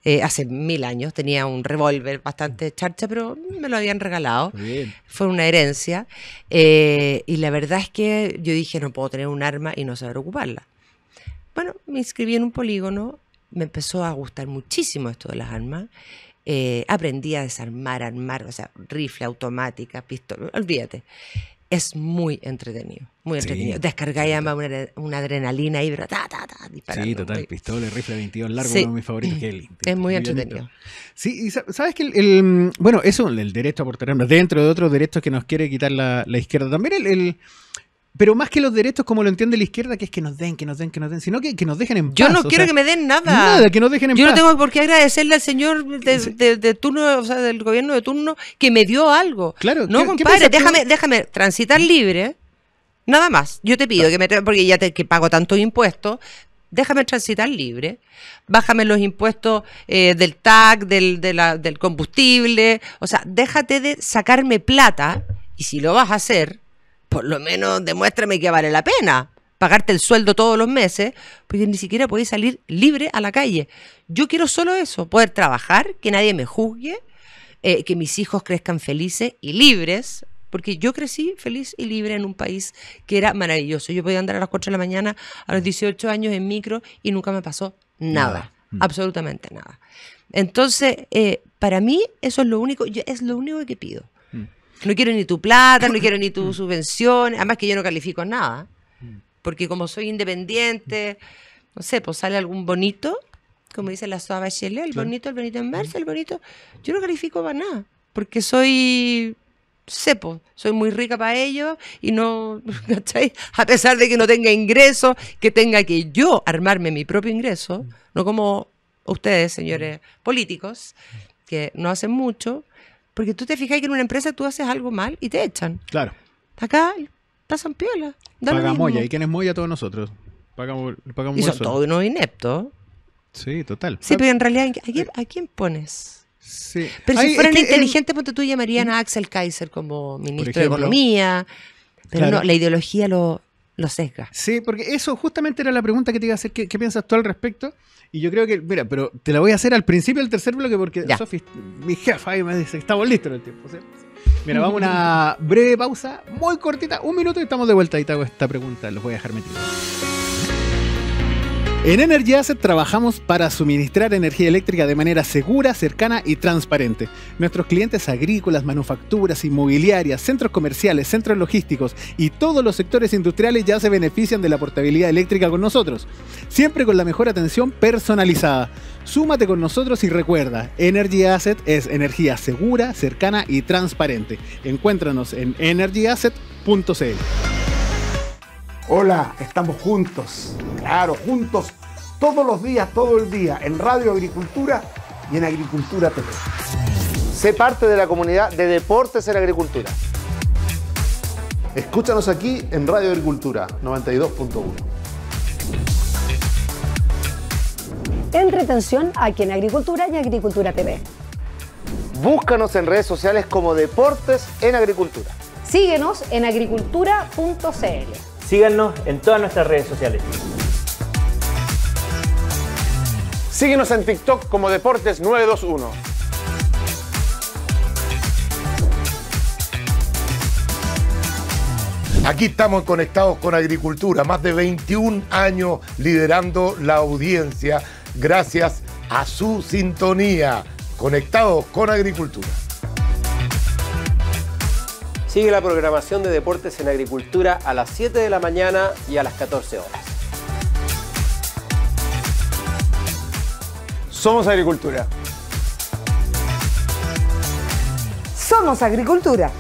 Eh, hace mil años. Tenía un revólver bastante charcha, pero me lo habían regalado. Fue una herencia. Eh, y la verdad es que yo dije, no puedo tener un arma y no saber ocuparla. Bueno, me inscribí en un polígono, me empezó a gustar muchísimo esto de las armas. Eh, aprendí a desarmar, armar, o sea, rifle, automática, pistola, olvídate es muy entretenido, muy entretenido. Descargáis además una, adrenalina y ta, ta, ta, disparando. Sí, total, pistola, rifle 22 largo, uno de mis favoritos, que Es muy entretenido. Sí, y sabes que el, bueno, eso, el derecho a portar armas, dentro de otros derechos que nos quiere quitar la, izquierda, también el pero más que los derechos como lo entiende la izquierda, que es que nos den, que nos den, que nos den, sino que, nos dejen en paz. Yo no quiero que me den nada. Nada, que nos dejen en paz. Yo no tengo por qué agradecerle al señor de, turno, o sea, del gobierno de turno que me dio algo. Claro. No, compadre, déjame, déjame transitar libre, nada más. Yo te pido que me, porque ya te, que pago tantos impuestos, déjame transitar libre, bájame los impuestos eh, del TAC, del, del combustible, o sea, déjate de sacarme plata y si lo vas a hacer, por lo menos demuéstrame que vale la pena pagarte el sueldo todos los meses, porque ni siquiera podéis salir libre a la calle. Yo quiero solo eso, poder trabajar, que nadie me juzgue, eh, que mis hijos crezcan felices y libres, porque yo crecí feliz y libre en un país que era maravilloso. Yo podía andar a las 4 de la mañana a los 18 años en micro y nunca me pasó nada, mm. absolutamente nada. Entonces, eh, para mí eso es lo único, es lo único que pido. No quiero ni tu plata, no quiero ni tu mm. subvención. Además que yo no califico nada. Mm. Porque como soy independiente, no sé, pues sale algún bonito, como dice la suave Bachelet, el bonito, el bonito en marzo, mm. el bonito. Yo no califico para nada. Porque soy sepo, pues, soy muy rica para ellos y no, ¿cachai? A pesar de que no tenga ingresos, que tenga que yo armarme mi propio ingreso, no como ustedes, señores políticos, que no hacen mucho, porque tú te fijas que en una empresa tú haces algo mal y te echan. Claro. Acá pasan piola. Paga Moya. ¿Y quién es Moya? Todos nosotros. Pagamos, pagamos y son eso. todos unos ineptos. Sí, total. Sí, pero en ah, realidad, eh, ¿a quién, pones? Sí. Pero si fueran eh, inteligentes, ponte tú llamarían eh, a Axel Kaiser como ministro de Economía. Pero no, la ideología lo, lo sesga. Sí, porque eso justamente era la pregunta que te iba a hacer. ¿Qué, piensas tú al respecto? Y yo creo que, mira, pero te la voy a hacer al principio del tercer bloque porque Sofi, mi jefa, ahí me dice, estamos listos en el tiempo. Mira, vamos a una breve pausa, muy cortita, un minuto y estamos de vuelta Y te hago esta pregunta. Los voy a dejar metidos. En Energy Asset trabajamos para suministrar energía eléctrica de manera segura, cercana y transparente. Nuestros clientes agrícolas, manufacturas, inmobiliarias, centros comerciales, centros logísticos y todos los sectores industriales ya se benefician de la portabilidad eléctrica con nosotros, siempre con la mejor atención personalizada. Súmate con nosotros y recuerda, Energy Asset es energía segura, cercana y transparente. Encuéntranos en energyasset.cl. Hola, estamos juntos, claro, juntos todos los días, todo el día, en Radio Agricultura y en Agricultura TV. Sé parte de la comunidad de Deportes en Agricultura. Escúchanos aquí en Radio Agricultura 92.1. Entretención aquí en Agricultura y Agricultura TV. Búscanos en redes sociales como Deportes en Agricultura. Síguenos en agricultura.cl. Síganos en todas nuestras redes sociales. Síguenos en TikTok como Deportes 921. Aquí estamos conectados con Agricultura, más de 21 años liderando la audiencia gracias a su sintonía. Conectados con Agricultura. Sigue la programación de Deportes en Agricultura a las 7 de la mañana y a las 14 horas. Somos Agricultura. Somos Agricultura.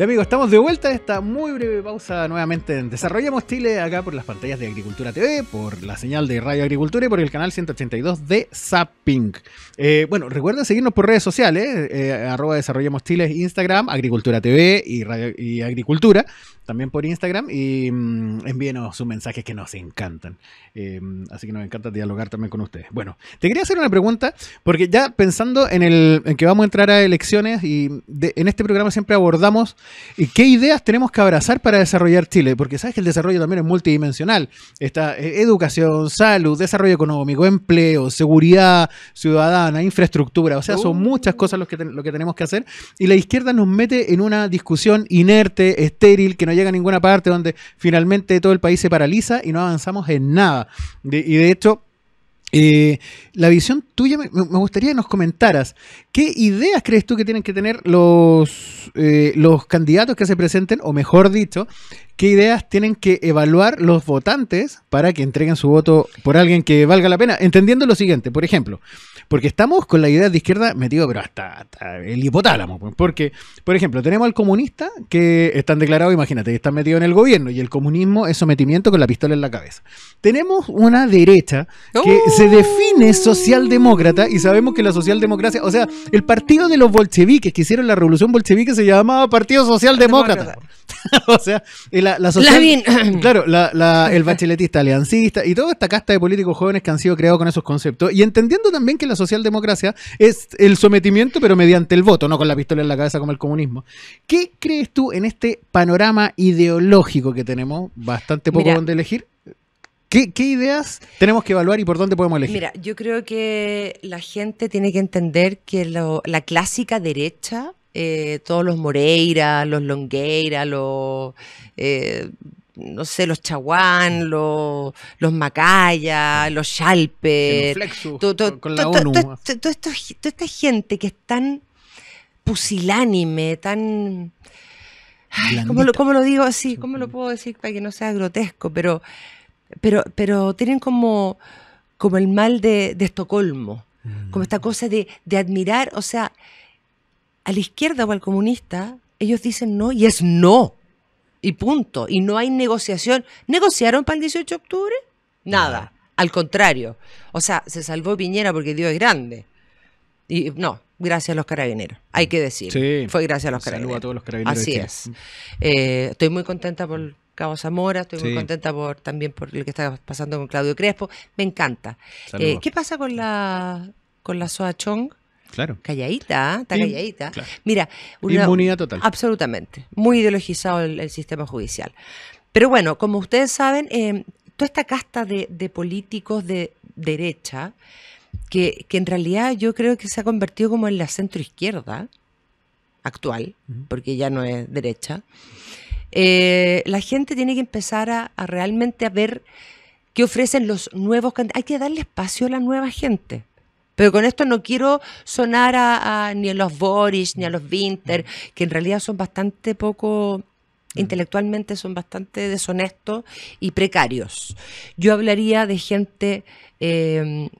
Y amigos, estamos de vuelta a esta muy breve pausa nuevamente en Desarrollamos Chile, acá por las pantallas de Agricultura TV, por la señal de Radio Agricultura y por el canal 182 de Zapping. Eh, bueno, recuerden seguirnos por redes sociales, eh, arroba Desarrollamos Chile, Instagram, Agricultura TV y, y Agricultura, también por Instagram, y mm, envíenos sus mensajes que nos encantan. Eh, así que nos encanta dialogar también con ustedes. Bueno, te quería hacer una pregunta, porque ya pensando en, el, que vamos a entrar a elecciones y en este programa siempre abordamos ¿Y qué ideas tenemos que abrazar para desarrollar Chile? Porque sabes que el desarrollo también es multidimensional. Está eh, educación, salud, desarrollo económico, empleo, seguridad ciudadana, infraestructura. O sea, son uh. muchas cosas lo que, tenemos que hacer. Y la izquierda nos mete en una discusión inerte, estéril, que no llega a ninguna parte, donde finalmente todo el país se paraliza y no avanzamos en nada. y de hecho eh, la visión tuya, me, gustaría que nos comentaras, ¿qué ideas crees tú que tienen que tener los, eh, los candidatos que se presenten, o mejor dicho, qué ideas tienen que evaluar los votantes para que entreguen su voto por alguien que valga la pena. Entendiendo lo siguiente, por ejemplo, porque estamos con la idea de izquierda metido, pero hasta, el hipotálamo. Pues, porque, por ejemplo, tenemos al comunista que están declarados, imagínate, que están metidos en el gobierno y el comunismo es sometimiento con la pistola en la cabeza. Tenemos una derecha que ¡Oh! se define socialdemócrata y sabemos que la socialdemocracia, o sea, el partido de los bolcheviques que hicieron la revolución bolchevique se llamaba Partido Socialdemócrata. o sea, el la, Claro, el bacheletista aliancista y toda esta casta de políticos jóvenes que han sido creados con esos conceptos. Y entendiendo también que la socialdemocracia es el sometimiento, pero mediante el voto, no con la pistola en la cabeza como el comunismo. ¿Qué crees tú en este panorama ideológico que tenemos? Bastante poco donde elegir. ¿Qué, ideas tenemos que evaluar y por dónde podemos elegir? Mira, yo creo que la gente tiene que entender que la clásica derecha eh, todos los Moreira, los Longueira, los, eh, no sé, los Chaguán, los, los Macaya, los Todo toda esta gente que es tan pusilánime, tan... Ay, ¿cómo, lo, digo así? ¿Cómo lo puedo decir para que no sea grotesco? Pero, pero, pero tienen como, como el mal de, Estocolmo, como mm. esta cosa de, de admirar, o sea, a la izquierda o al comunista, ellos dicen no y es no. Y punto. Y no hay negociación. ¿Negociaron para el 18 de octubre? Nada. Al contrario. O sea, se salvó Piñera porque Dios es grande. Y no, gracias a los carabineros, hay que decir. Sí. Fue gracias a los carabineros. todos los carabineros. Así es. Eh, estoy muy contenta por Cabo Zamora, estoy muy contenta por también por lo que está pasando con Claudio Crespo. Me encanta. Eh, ¿Qué pasa con la con la Soa Chong? Claro. Calladita, está calladita. Mira, inmunidad total. Absolutamente. Muy ideologizado el, sistema judicial. Pero bueno, como ustedes saben, eh, toda esta casta de, políticos de derecha, que, en realidad yo creo que se ha convertido como en la centroizquierda actual, porque ya no es derecha, eh, la gente tiene que empezar a, realmente a ver qué ofrecen los nuevos candidatos. Hay que darle espacio a la nueva gente. Pero con esto no quiero sonar a, ni a los Boris ni a los Winter, que en realidad son bastante poco mm. intelectualmente son bastante deshonestos y precarios. Yo hablaría de gente em,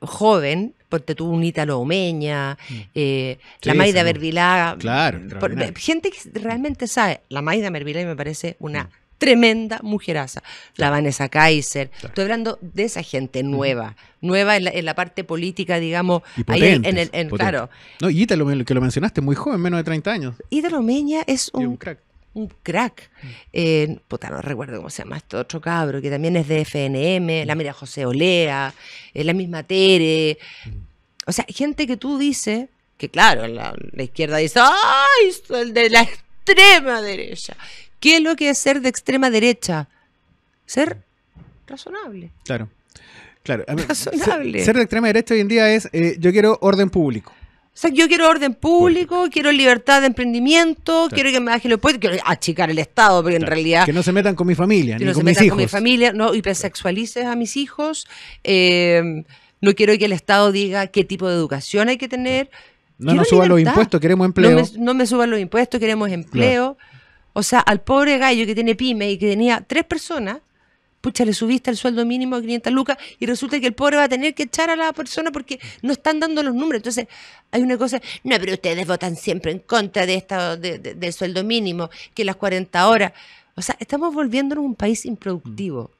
joven, porque tú un Ítalo Omeña, mm. eh, la Maida sí. Mervilá. Claro. gente que realmente sabe. La Maida Mervilá me parece una mm tremenda mujeraza. La Vanessa Kaiser. Estoy hablando de esa gente nueva, nueva en la, parte política, digamos. Y ahí en el, claro. No, y Ítalo, que lo mencionaste, muy joven, menos de 30 años. Ítalo Meña es un, crack. Un crack. Mm. Eh, puta, no recuerdo cómo se llama este otro cabro, que también es de FNM, mm. la mira José Olea, eh, la misma Tere. Mm. O sea, gente que tú dices, que claro, la, izquierda dice, ¡ay! El de la extrema derecha ¿Qué es lo que es ser de extrema derecha? Ser razonable. Claro. Claro. Ser, de extrema derecha hoy en día es eh, yo quiero orden público. O sea, yo quiero orden público, quiero libertad de emprendimiento, quiero que me bajen los puestos, quiero achicar el Estado, porque en realidad... Que no se metan con mi familia, que no se metan con mi familia, no hipersexualices a mis hijos. Eh, no quiero que el Estado diga qué tipo de educación hay que tener. No nos suban los impuestos, queremos empleo. No me, suban los impuestos, queremos empleo. O sea, al pobre gallo que tiene pyme y que tenía tres personas, pucha, le subiste el sueldo mínimo a 500 lucas y resulta que el pobre va a tener que echar a la persona porque no están dando los números. Entonces, hay una cosa, no, pero ustedes votan siempre en contra de del sueldo mínimo, que las 40 horas. O sea, estamos volviéndonos un país improductivo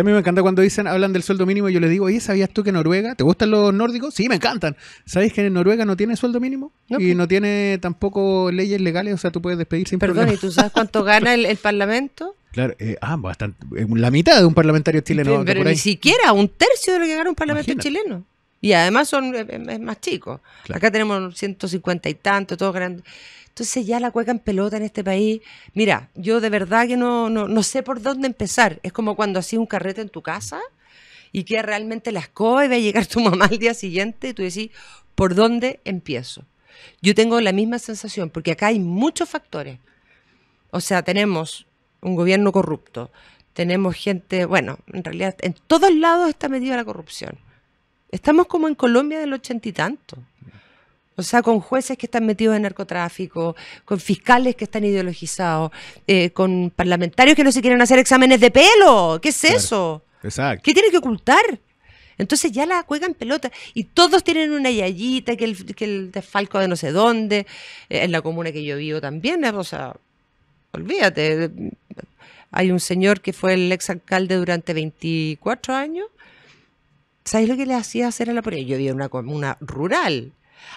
a mí me encanta cuando dicen, hablan del sueldo mínimo y yo les digo, oye, ¿sabías tú que Noruega, ¿te gustan los nórdicos? Sí, me encantan. ¿Sabes que en Noruega no tiene sueldo mínimo? Y pues. no tiene tampoco leyes legales, o sea, tú puedes despedir sin Perdón, ¿y tú sabes cuánto gana el, Parlamento? Claro, eh, ah, bastante, eh, la mitad de un parlamentario chileno. pero ni siquiera un tercio de lo que gana un parlamento chileno. Y además son, eh, es, más chico. Acá tenemos 150 y tanto, todos grandes. Entonces ya la cueca en pelota en este país, mira, yo de verdad que no, no, no sé por dónde empezar. Es como cuando hacías un carrete en tu casa y que realmente la escoba y va a llegar tu mamá al día siguiente y tú decís, ¿por dónde empiezo? Yo tengo la misma sensación, porque acá hay muchos factores. O sea, tenemos un gobierno corrupto, tenemos gente, bueno, en realidad en todos lados está metida la corrupción. Estamos como en Colombia del ochenta y tanto. O sea, con jueces que están metidos en narcotráfico, con fiscales que están ideologizados, eh, con parlamentarios que no se quieren hacer exámenes de pelo. ¿Qué es eso? Exacto. ¿Qué tiene que ocultar? Entonces ya la juegan pelota y todos tienen una yayita que el, que el desfalco de no sé dónde, eh, en la comuna que yo vivo también, ¿eh? o sea, olvídate. Hay un señor que fue el ex alcalde durante 24 años. ¿Sabes lo que le hacía hacer a la policía? Yo vivía en una comuna rural,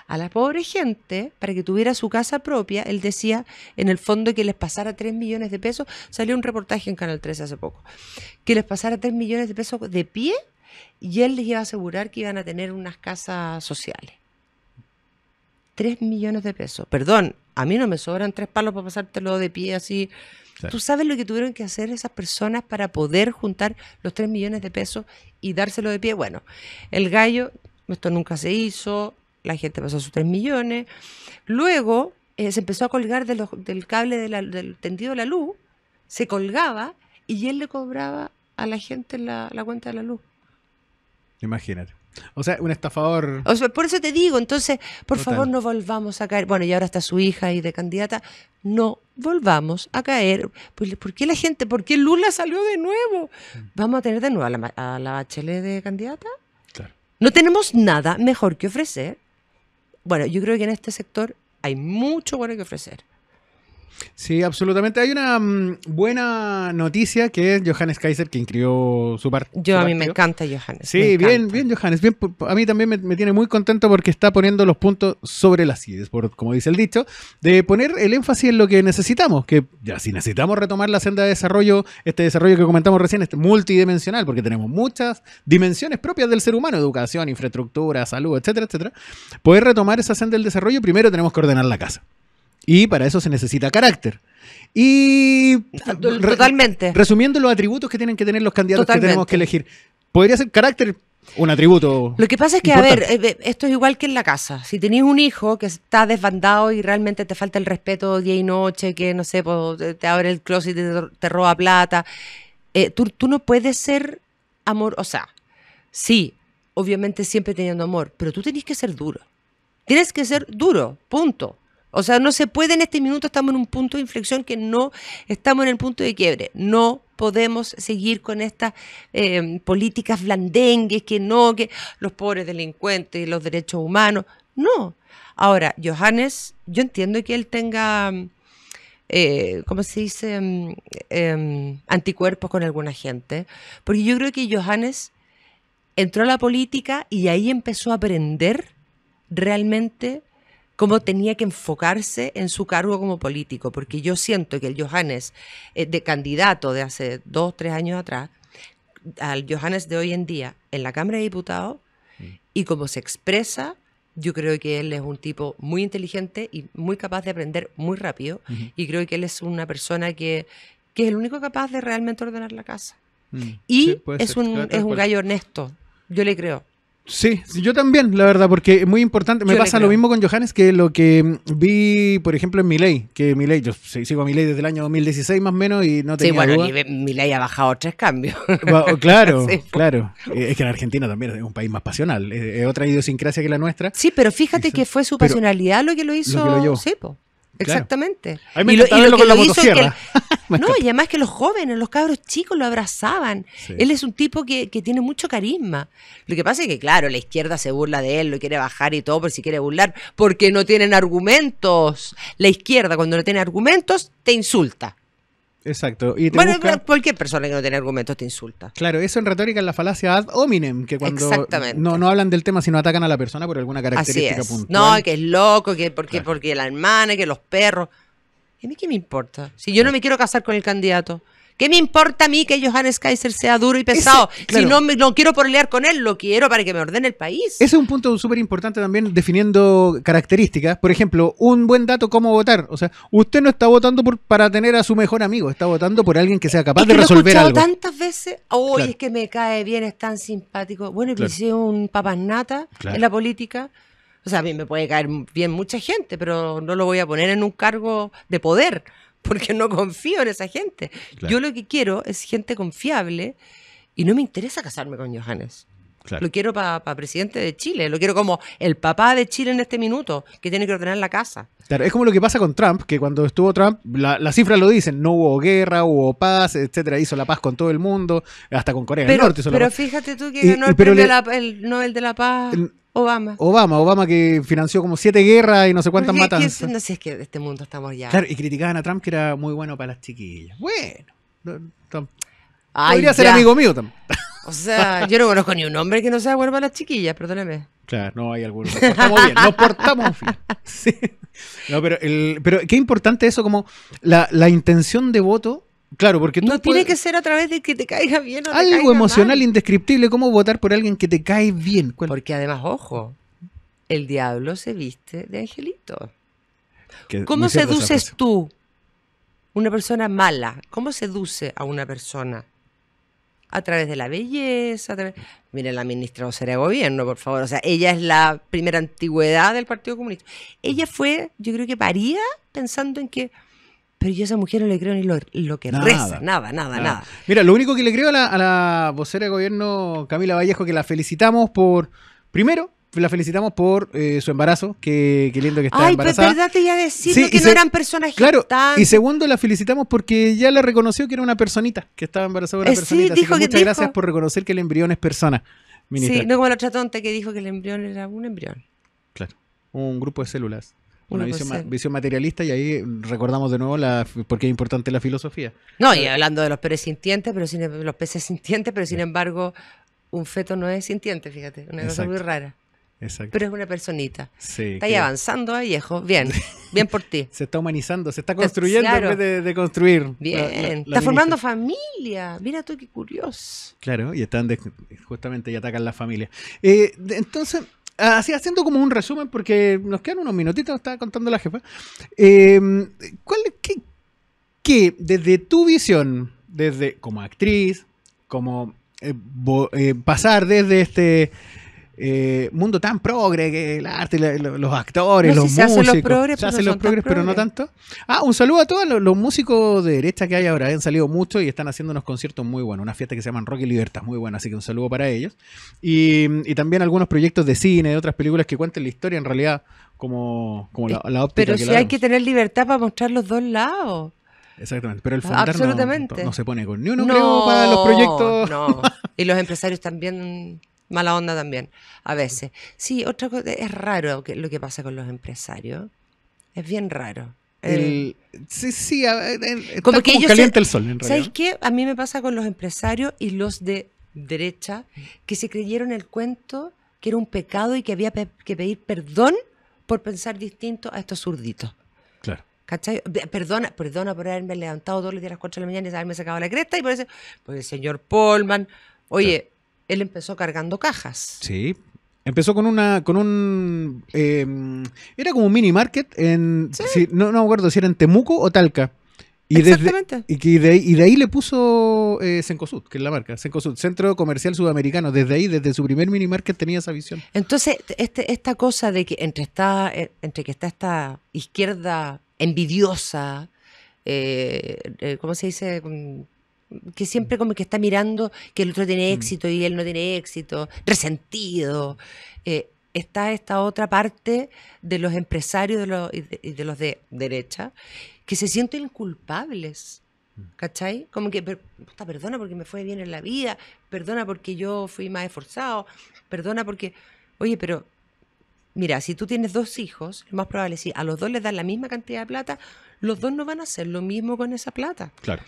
a la pobre gente para que tuviera su casa propia. Él decía, en el fondo, que les pasara 3 millones de pesos. Salió un reportaje en Canal 13 hace poco. Que les pasara 3 millones de pesos de pie y él les iba a asegurar que iban a tener unas casas sociales. 3 millones de pesos. Perdón, a mí no me sobran tres palos para pasártelo de pie así. Tú sabes lo que tuvieron que hacer esas personas para poder juntar los 3 millones de pesos y dárselo de pie. Bueno, el gallo, esto nunca se hizo, la gente pasó sus 3 millones. Luego eh, se empezó a colgar del cable del tendido de la luz, se colgaba y él le cobraba a la gente la, cuenta de la luz. Imagínate. O sea, un estafador. O por eso te digo, entonces, por favor, no volvamos a caer. Bueno, y ahora está su hija y de candidata. No volvamos a caer. Pues, ¿Por qué la gente, por qué Lula salió de nuevo? Mm. ¿Vamos a tener de nuevo a la, HL de candidata? No tenemos nada mejor que ofrecer. Bueno, yo creo que en este sector hay mucho bueno que ofrecer. Sí, absolutamente. Hay una mm, buena noticia que es Johannes Kaiser que inscribió su parte. Yo a mí me encanta Johannes. Sí, bien, bien Johannes. Bien, a mí también me, tiene muy contento porque está poniendo los puntos sobre las ideas, por, como dice el dicho, de poner el énfasis en lo que necesitamos, que ya si necesitamos retomar la senda de desarrollo, este desarrollo que comentamos recién, es este multidimensional, porque tenemos muchas dimensiones propias del ser humano, educación, infraestructura, salud, etcétera, etcétera. Poder retomar esa senda del desarrollo, primero tenemos que ordenar la casa. Y para eso se necesita carácter. Y ah, totalmente. Resumiendo los atributos que tienen que tener los candidatos que tenemos que elegir. Podría ser carácter un atributo. Lo que pasa es que, a ver, eh, eh, esto es igual que en la casa. Si tenés un hijo que está desbandado y realmente te falta el respeto día y noche, que no sé, te abre el closet y te, roba plata, eh, tú, no puedes ser amor. O sea, sí, obviamente siempre teniendo amor, pero tú tenés que ser duro. Tienes que ser duro, punto. O sea, no se puede en este minuto, estamos en un punto de inflexión que no estamos en el punto de quiebre. No podemos seguir con estas eh, políticas blandengues, que no, que los pobres delincuentes y los derechos humanos. No. Ahora, Johannes, yo entiendo que él tenga, eh, ¿cómo se dice?, mm, em, anticuerpos con alguna gente, porque yo creo que Johannes entró a la política y ahí empezó a aprender realmente cómo tenía que enfocarse en su cargo como político, porque yo siento que el Johannes eh, de candidato de hace dos, tres años atrás, al Johannes de hoy en día en la Cámara de Diputados, y cómo se expresa, yo creo que él es un tipo muy inteligente y muy capaz de aprender muy rápido, y creo que él es una persona que, que, es el único capaz de realmente ordenar la casa. Mm. Y es, es un gallo honesto, yo le creo. Sí, yo también, la verdad, porque es muy importante. Me pasa lo mismo con Johannes que lo que vi, por ejemplo, en Miley, que Miley, yo sigo a Miley desde el año 2016 más o menos y no tenía Sí, bueno, Miley ha bajado tres cambios. Oh, claro, pues. claro. Eh, es que en Argentina también es un país más pasional, es otra idiosincrasia que la nuestra. Sí, pero fíjate que fue su pasionalidad lo que lo hizo. Lo que sí, Exactamente. y lo, la No, y además que los jóvenes, los cabros chicos lo abrazaban. Él es un tipo que, que, tiene mucho carisma. Lo que pasa es que, claro, la izquierda se burla de él, lo quiere bajar y todo, por si quiere burlar, porque no tienen argumentos. La izquierda, cuando no tiene argumentos, te insulta. Exacto. Y bueno, ¿por cualquier persona que no tiene argumentos te insulta. Claro, eso en retórica es la falacia ad hominem, que cuando no, no hablan del tema, sino atacan a la persona por alguna característica Así No, que es loco, que porque, porque la hermana, que los perros. ¿Y a mí qué me importa? Si yo no me quiero casar con el candidato, ¿Qué me importa a mí que Johannes Kaiser sea duro y pesado? Si no, no quiero pelear con él, lo quiero para que me ordene el país. Ese es un punto súper importante también definiendo características. Por ejemplo, un buen dato cómo votar. O sea, usted no está votando por, para tener a su mejor amigo, está votando por alguien que sea capaz de resolver lo he algo. tantas veces, hoy es que me cae bien, es tan simpático. Bueno, yo hice un papanata en la política. O sea, a mí me puede caer bien mucha gente, pero no lo voy a poner en un cargo de poder porque no confío en esa gente. Yo lo que quiero es gente confiable y no me interesa casarme con Johannes. Lo quiero para presidente de Chile, lo quiero como el papá de Chile en este minuto, que tiene que ordenar la casa. Claro, es como lo que pasa con Trump, que cuando estuvo Trump, las la cifras lo dicen, no hubo guerra, hubo paz, etcétera, hizo la paz con todo el mundo, hasta con Corea del Norte pero fíjate tú que ganó el, el, Nobel de la Paz. Obama. Obama, Obama que financió como siete guerras y no sé cuántas matanzas. no sé, es que de este mundo estamos ya. Claro, y criticaban a Trump que era muy bueno para las chiquillas. Bueno, Podría ser amigo mío también. O sea, yo no conozco ni un hombre que no sea bueno para las chiquillas, perdóneme. Claro, no hay alguno. Nos portamos bien, nos portamos Sí. No, pero, el, pero qué importante eso, como la intención de voto Claro, porque No tiene que ser a través de que te caiga bien o Algo te caiga emocional indescriptible, ¿cómo votar por alguien que te cae bien? Porque además, ojo, el diablo se viste de angelito. ¿Cómo seduces tú una persona mala? ¿Cómo seduce a una persona? A través de la belleza. A través... Miren, la ministra no de gobierno, por favor. O sea, ella es la primera antigüedad del Partido Comunista. Ella fue, yo creo que paría pensando en que pero yo a esa mujer no le creo ni lo, que reza, nada, nada, nada, Mira, lo único que le creo a la, vocera de gobierno Camila Vallejo, que la felicitamos por, primero, la felicitamos por eh, su embarazo, que, lindo que está pues, embarazada. Ay, pero verdad ya decir que no eran personas Claro, y segundo, la felicitamos porque ya la reconoció que era una personita, que estaba embarazada una eh, personita. dijo así que, muchas gracias por reconocer que el embrión es persona, Sí, no como la otra tonta que dijo que el embrión era un embrión. Claro, un grupo de células. Una visión, materialista y ahí recordamos de nuevo la, por qué es importante la filosofía. No, y hablando de los peces sintientes, pero sin, em-, los peces sintientes, pero sin embargo un feto no es sintiente, fíjate, una cosa muy rara. Exacto. Pero es una personita. Sí, está ahí avanzando, ¿eh, viejo. Bien, bien por ti. se está humanizando, se está construyendo en vez de, construir. Bien, está formando familia. Mira tú qué curioso. Claro, y están justamente y atacan la familia. Eh, entonces, así haciendo como un resumen, porque nos quedan unos minutitos, estaba contando la jefa. Em, ¿Cuál qué, qué, desde tu visión, desde como actriz, como eh, eh, pasar desde este eh, mundo tan progre, que el arte, los actores, los músicos. Se hacen los progres, pero no tanto. Ah, un saludo a todos los, músicos de derecha que hay ahora. Han salido mucho y están haciendo unos conciertos muy buenos. Una fiesta que se llaman Rock y Libertad, muy buena. Así que un saludo para ellos. Y, también algunos proyectos de cine, de otras películas que cuenten la historia en realidad como, como la, eh, la óptica. Pero si hay que tener libertad para mostrar los dos lados. Exactamente, pero el ah, fundar no, se pone con ni uno número creo, para los proyectos. y los empresarios también mala onda también, a veces. Sí, otra cosa, es raro que, lo que pasa con los empresarios. Es bien raro. El, sí, sí, a, como que como caliente el sol, en realidad. ¿Sabes qué? A mí me pasa con los empresarios y los de derecha que se creyeron el cuento que era un pecado y que había que pedir perdón por pensar distinto a estos zurditos. Claro. ¿Cachai? Perdona, perdona por haberme levantado dos los a las 4 de la mañana y haberme sacado la cresta y por eso, pues el señor Polman. Oye, él empezó cargando cajas. Sí. Empezó con una, con un, em, era como un mini market en, no, me acuerdo si era en Temuco o Talca. Y Exactamente. y, de, ahí le puso eh, que es la marca, Sencosud, Centro Comercial Sudamericano. Desde ahí, desde su primer mini market tenía esa visión. Entonces, este, esta cosa de que entre, está, eh, entre que está esta izquierda envidiosa, eh, eh, ¿cómo se dice? Mm, que siempre como que está mirando que el otro tiene mm. éxito y él no tiene éxito, resentido. Eh, está esta otra parte de los empresarios de los, y, de, los de derecha que se sienten culpables. Mm. ¿Cachai? Como que, perdona porque me fue bien en la vida, perdona porque yo fui más esforzado, perdona porque, oye, pero mira, si tú tienes dos hijos, lo más probable es si a los dos les das la misma cantidad de plata, los dos no van a hacer lo mismo con esa plata. Claro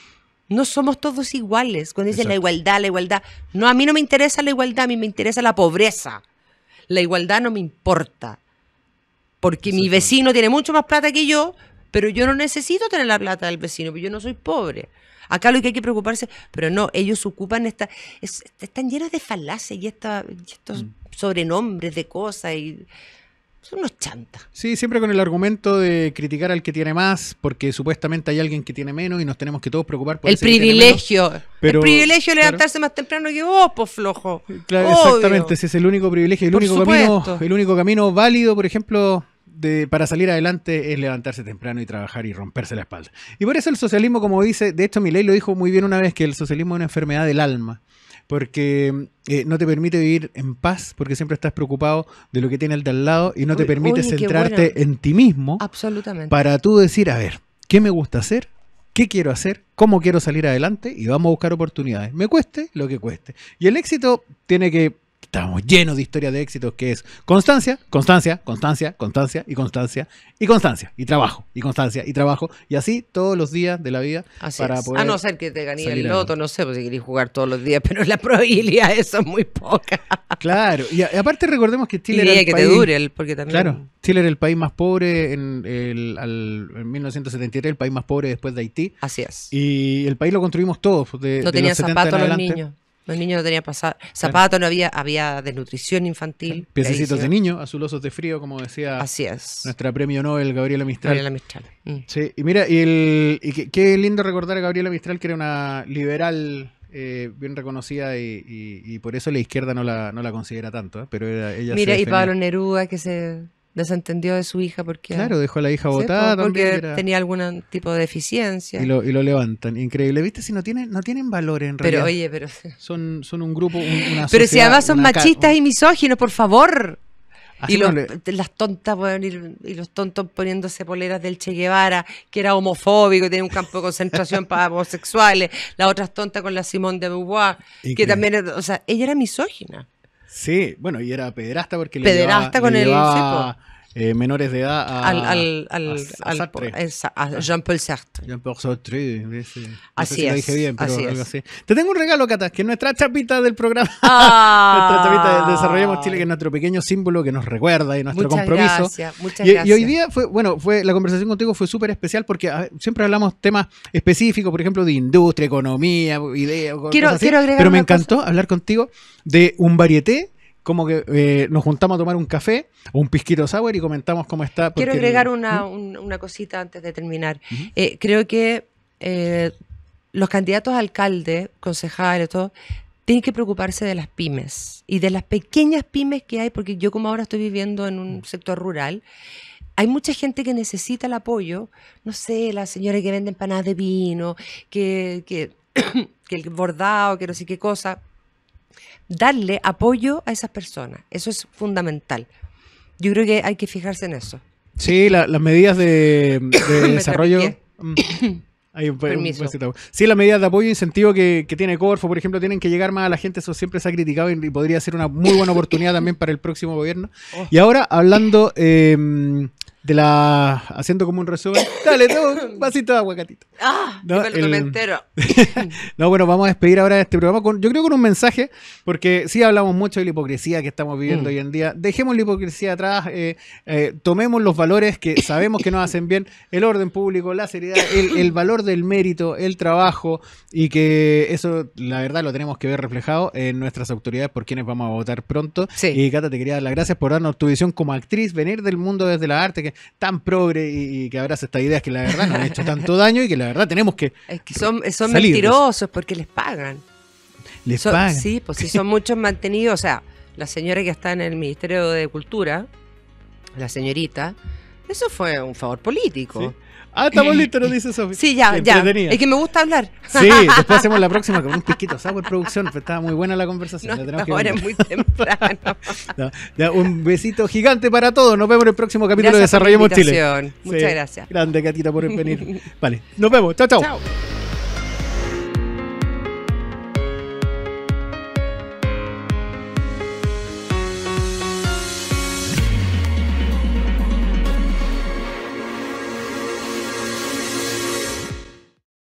no somos todos iguales. Cuando dicen la igualdad, la igualdad. No, a mí no me interesa la igualdad, a mí me interesa la pobreza. La igualdad no me importa. Porque mi vecino tiene mucho más plata que yo, pero yo no necesito tener la plata del vecino, porque yo no soy pobre. Acá lo que hay que preocuparse, pero no, ellos ocupan esta. están llenas de falacias y, estos mm. sobrenombres de cosas. Y, son unos chantas. Sí, siempre con el argumento de criticar al que tiene más, porque supuestamente hay alguien que tiene menos y nos tenemos que todos preocupar por el privilegio. pero, el privilegio de levantarse más temprano que vos, po flojo. Claro, exactamente, ese es el único privilegio, el único camino, el único camino válido, por ejemplo, de, para salir adelante es levantarse temprano y trabajar y romperse la espalda. Y por eso el socialismo, como dice, de hecho ley lo dijo muy bien una vez, que el socialismo es una enfermedad del alma porque eh, no te permite vivir en paz, porque siempre estás preocupado de lo que tiene el de al lado y no te permite centrarte en ti mismo. Absolutamente. Para tú decir, a ver, ¿qué me gusta hacer? ¿Qué quiero hacer? ¿Cómo quiero salir adelante? Y vamos a buscar oportunidades. Me cueste lo que cueste. Y el éxito tiene que Estamos llenos de historias de éxitos que es constancia, constancia, constancia, constancia y constancia y constancia y trabajo y constancia y trabajo y así todos los días de la vida poder. A no ser que te gané el loto, no sé, pues si jugar todos los días, pero la la eso es muy poca. Claro, y, aparte recordemos que Chile era el país, Claro, Chile el país más pobre en, el, 1973, el país más pobre después de Haití. Así es. Y el país lo construimos todos. no de zapatos los niños. Los niños no tenían zapatos, no había, había desnutrición infantil. Piececitos de niño, azulosos de frío, como decía Así es. nuestra premio Nobel Gabriela Mistral. Mm. Sí, y mira, y, el, qué, lindo recordar a Gabriela Mistral, que era una liberal eh, bien reconocida y, por eso la izquierda no la, considera tanto, ¿eh? pero ella... Mira, y Pablo Neruda, que se desentendió de su hija porque... Claro, dejó a la hija votada pues, Porque tenía algún tipo de deficiencia. Y lo, levantan, increíble. ¿Viste? Si no tienen, no tienen valor en realidad. Pero oye, pero... Son, son un grupo, Pero si además son machistas y misóginos, por favor. y los, tontas pueden las tontas y, los tontos poniéndose poleras del Che Guevara, que era homofóbico y tenía un campo de concentración para homosexuales, las otras tontas con la Simón de Beauvoir, que también, o sea, ella era misógina. Sí, bueno, y era pederasta porque pederasta le con el eh, menores de edad a, al, al, al, ah. Jean-Paul Sartre. Jean-Paul Sartre. sí. así es. dije bien, Te tengo un regalo, Cata, que es nuestra chapita del programa. nuestra chapita de ah. Desarrollemos Chile, que es nuestro pequeño símbolo que nos recuerda y nuestro muchas compromiso. Gracias, muchas y, gracias. Y hoy día fue, bueno, fue la conversación contigo fue súper especial porque siempre hablamos temas específicos, por ejemplo, de industria, economía, ideas. Quiero, agregar. Pero me encantó hablar contigo de un varieté como que eh, nos juntamos a tomar un café o un pisquito sour y comentamos cómo está. Quiero agregar ¿Mm? una, cosita antes de terminar. Eh, creo que eh, los candidatos a alcalde, concejales, todo, tienen que preocuparse de las pymes y de las pequeñas pymes que hay, porque yo como ahora estoy viviendo en un sector rural, hay mucha gente que necesita el apoyo, no sé, las señoras que venden empanadas de vino, que, que, que el bordado, que no sé qué cosa, darle apoyo a esas personas. Eso es fundamental. Yo creo que hay que fijarse en eso. Sí, las medidas de, desarrollo. Mm. Permiso. sí, las medidas de apoyo e incentivo que, tiene Corfo, por ejemplo, tienen que llegar más a la gente. Eso siempre se ha criticado y, podría ser una muy buena oportunidad también para el próximo gobierno. Oh. Y ahora, hablando eh, de la haciendo como un resumen. Dale, tú, un vasito de aguacatito. Ah, ¿No? no, bueno, vamos a despedir ahora este programa con, yo creo con un mensaje, porque sí hablamos mucho de la hipocresía que estamos viviendo mm. hoy en día. Dejemos la hipocresía atrás, eh, eh, tomemos los valores que sabemos que nos hacen bien, el orden público, la seriedad, el, el, valor del mérito, el trabajo, y que eso, la verdad, lo tenemos que ver reflejado en nuestras autoridades por quienes vamos a votar pronto. Sí. Y Cata, te quería dar las gracias por darnos tu visión como actriz, venir del mundo desde la arte, que tan progre y, que abraza estas ideas que la verdad nos han hecho tanto daño y que la verdad tenemos que. Es que son, eh, son mentirosos porque les pagan. Les pagan. Sí, pues sí son muchos mantenidos. O sea, la señora que está en el Ministerio de Cultura, la señorita, eso fue un favor político. ¿Sí? Ah, estamos listos, nos dice Sofi. Sí, ya, ya. Es que me gusta hablar. Sí, después hacemos la próxima con un piquito sour producción, pero estaba muy buena la conversación. No, ahora es muy temprano. un besito gigante para todos. Nos vemos en el próximo capítulo de Desarrollemos Chile. Muchas gracias. Grande, Catita, por venir. Vale, nos vemos. Chao, chao. Chao.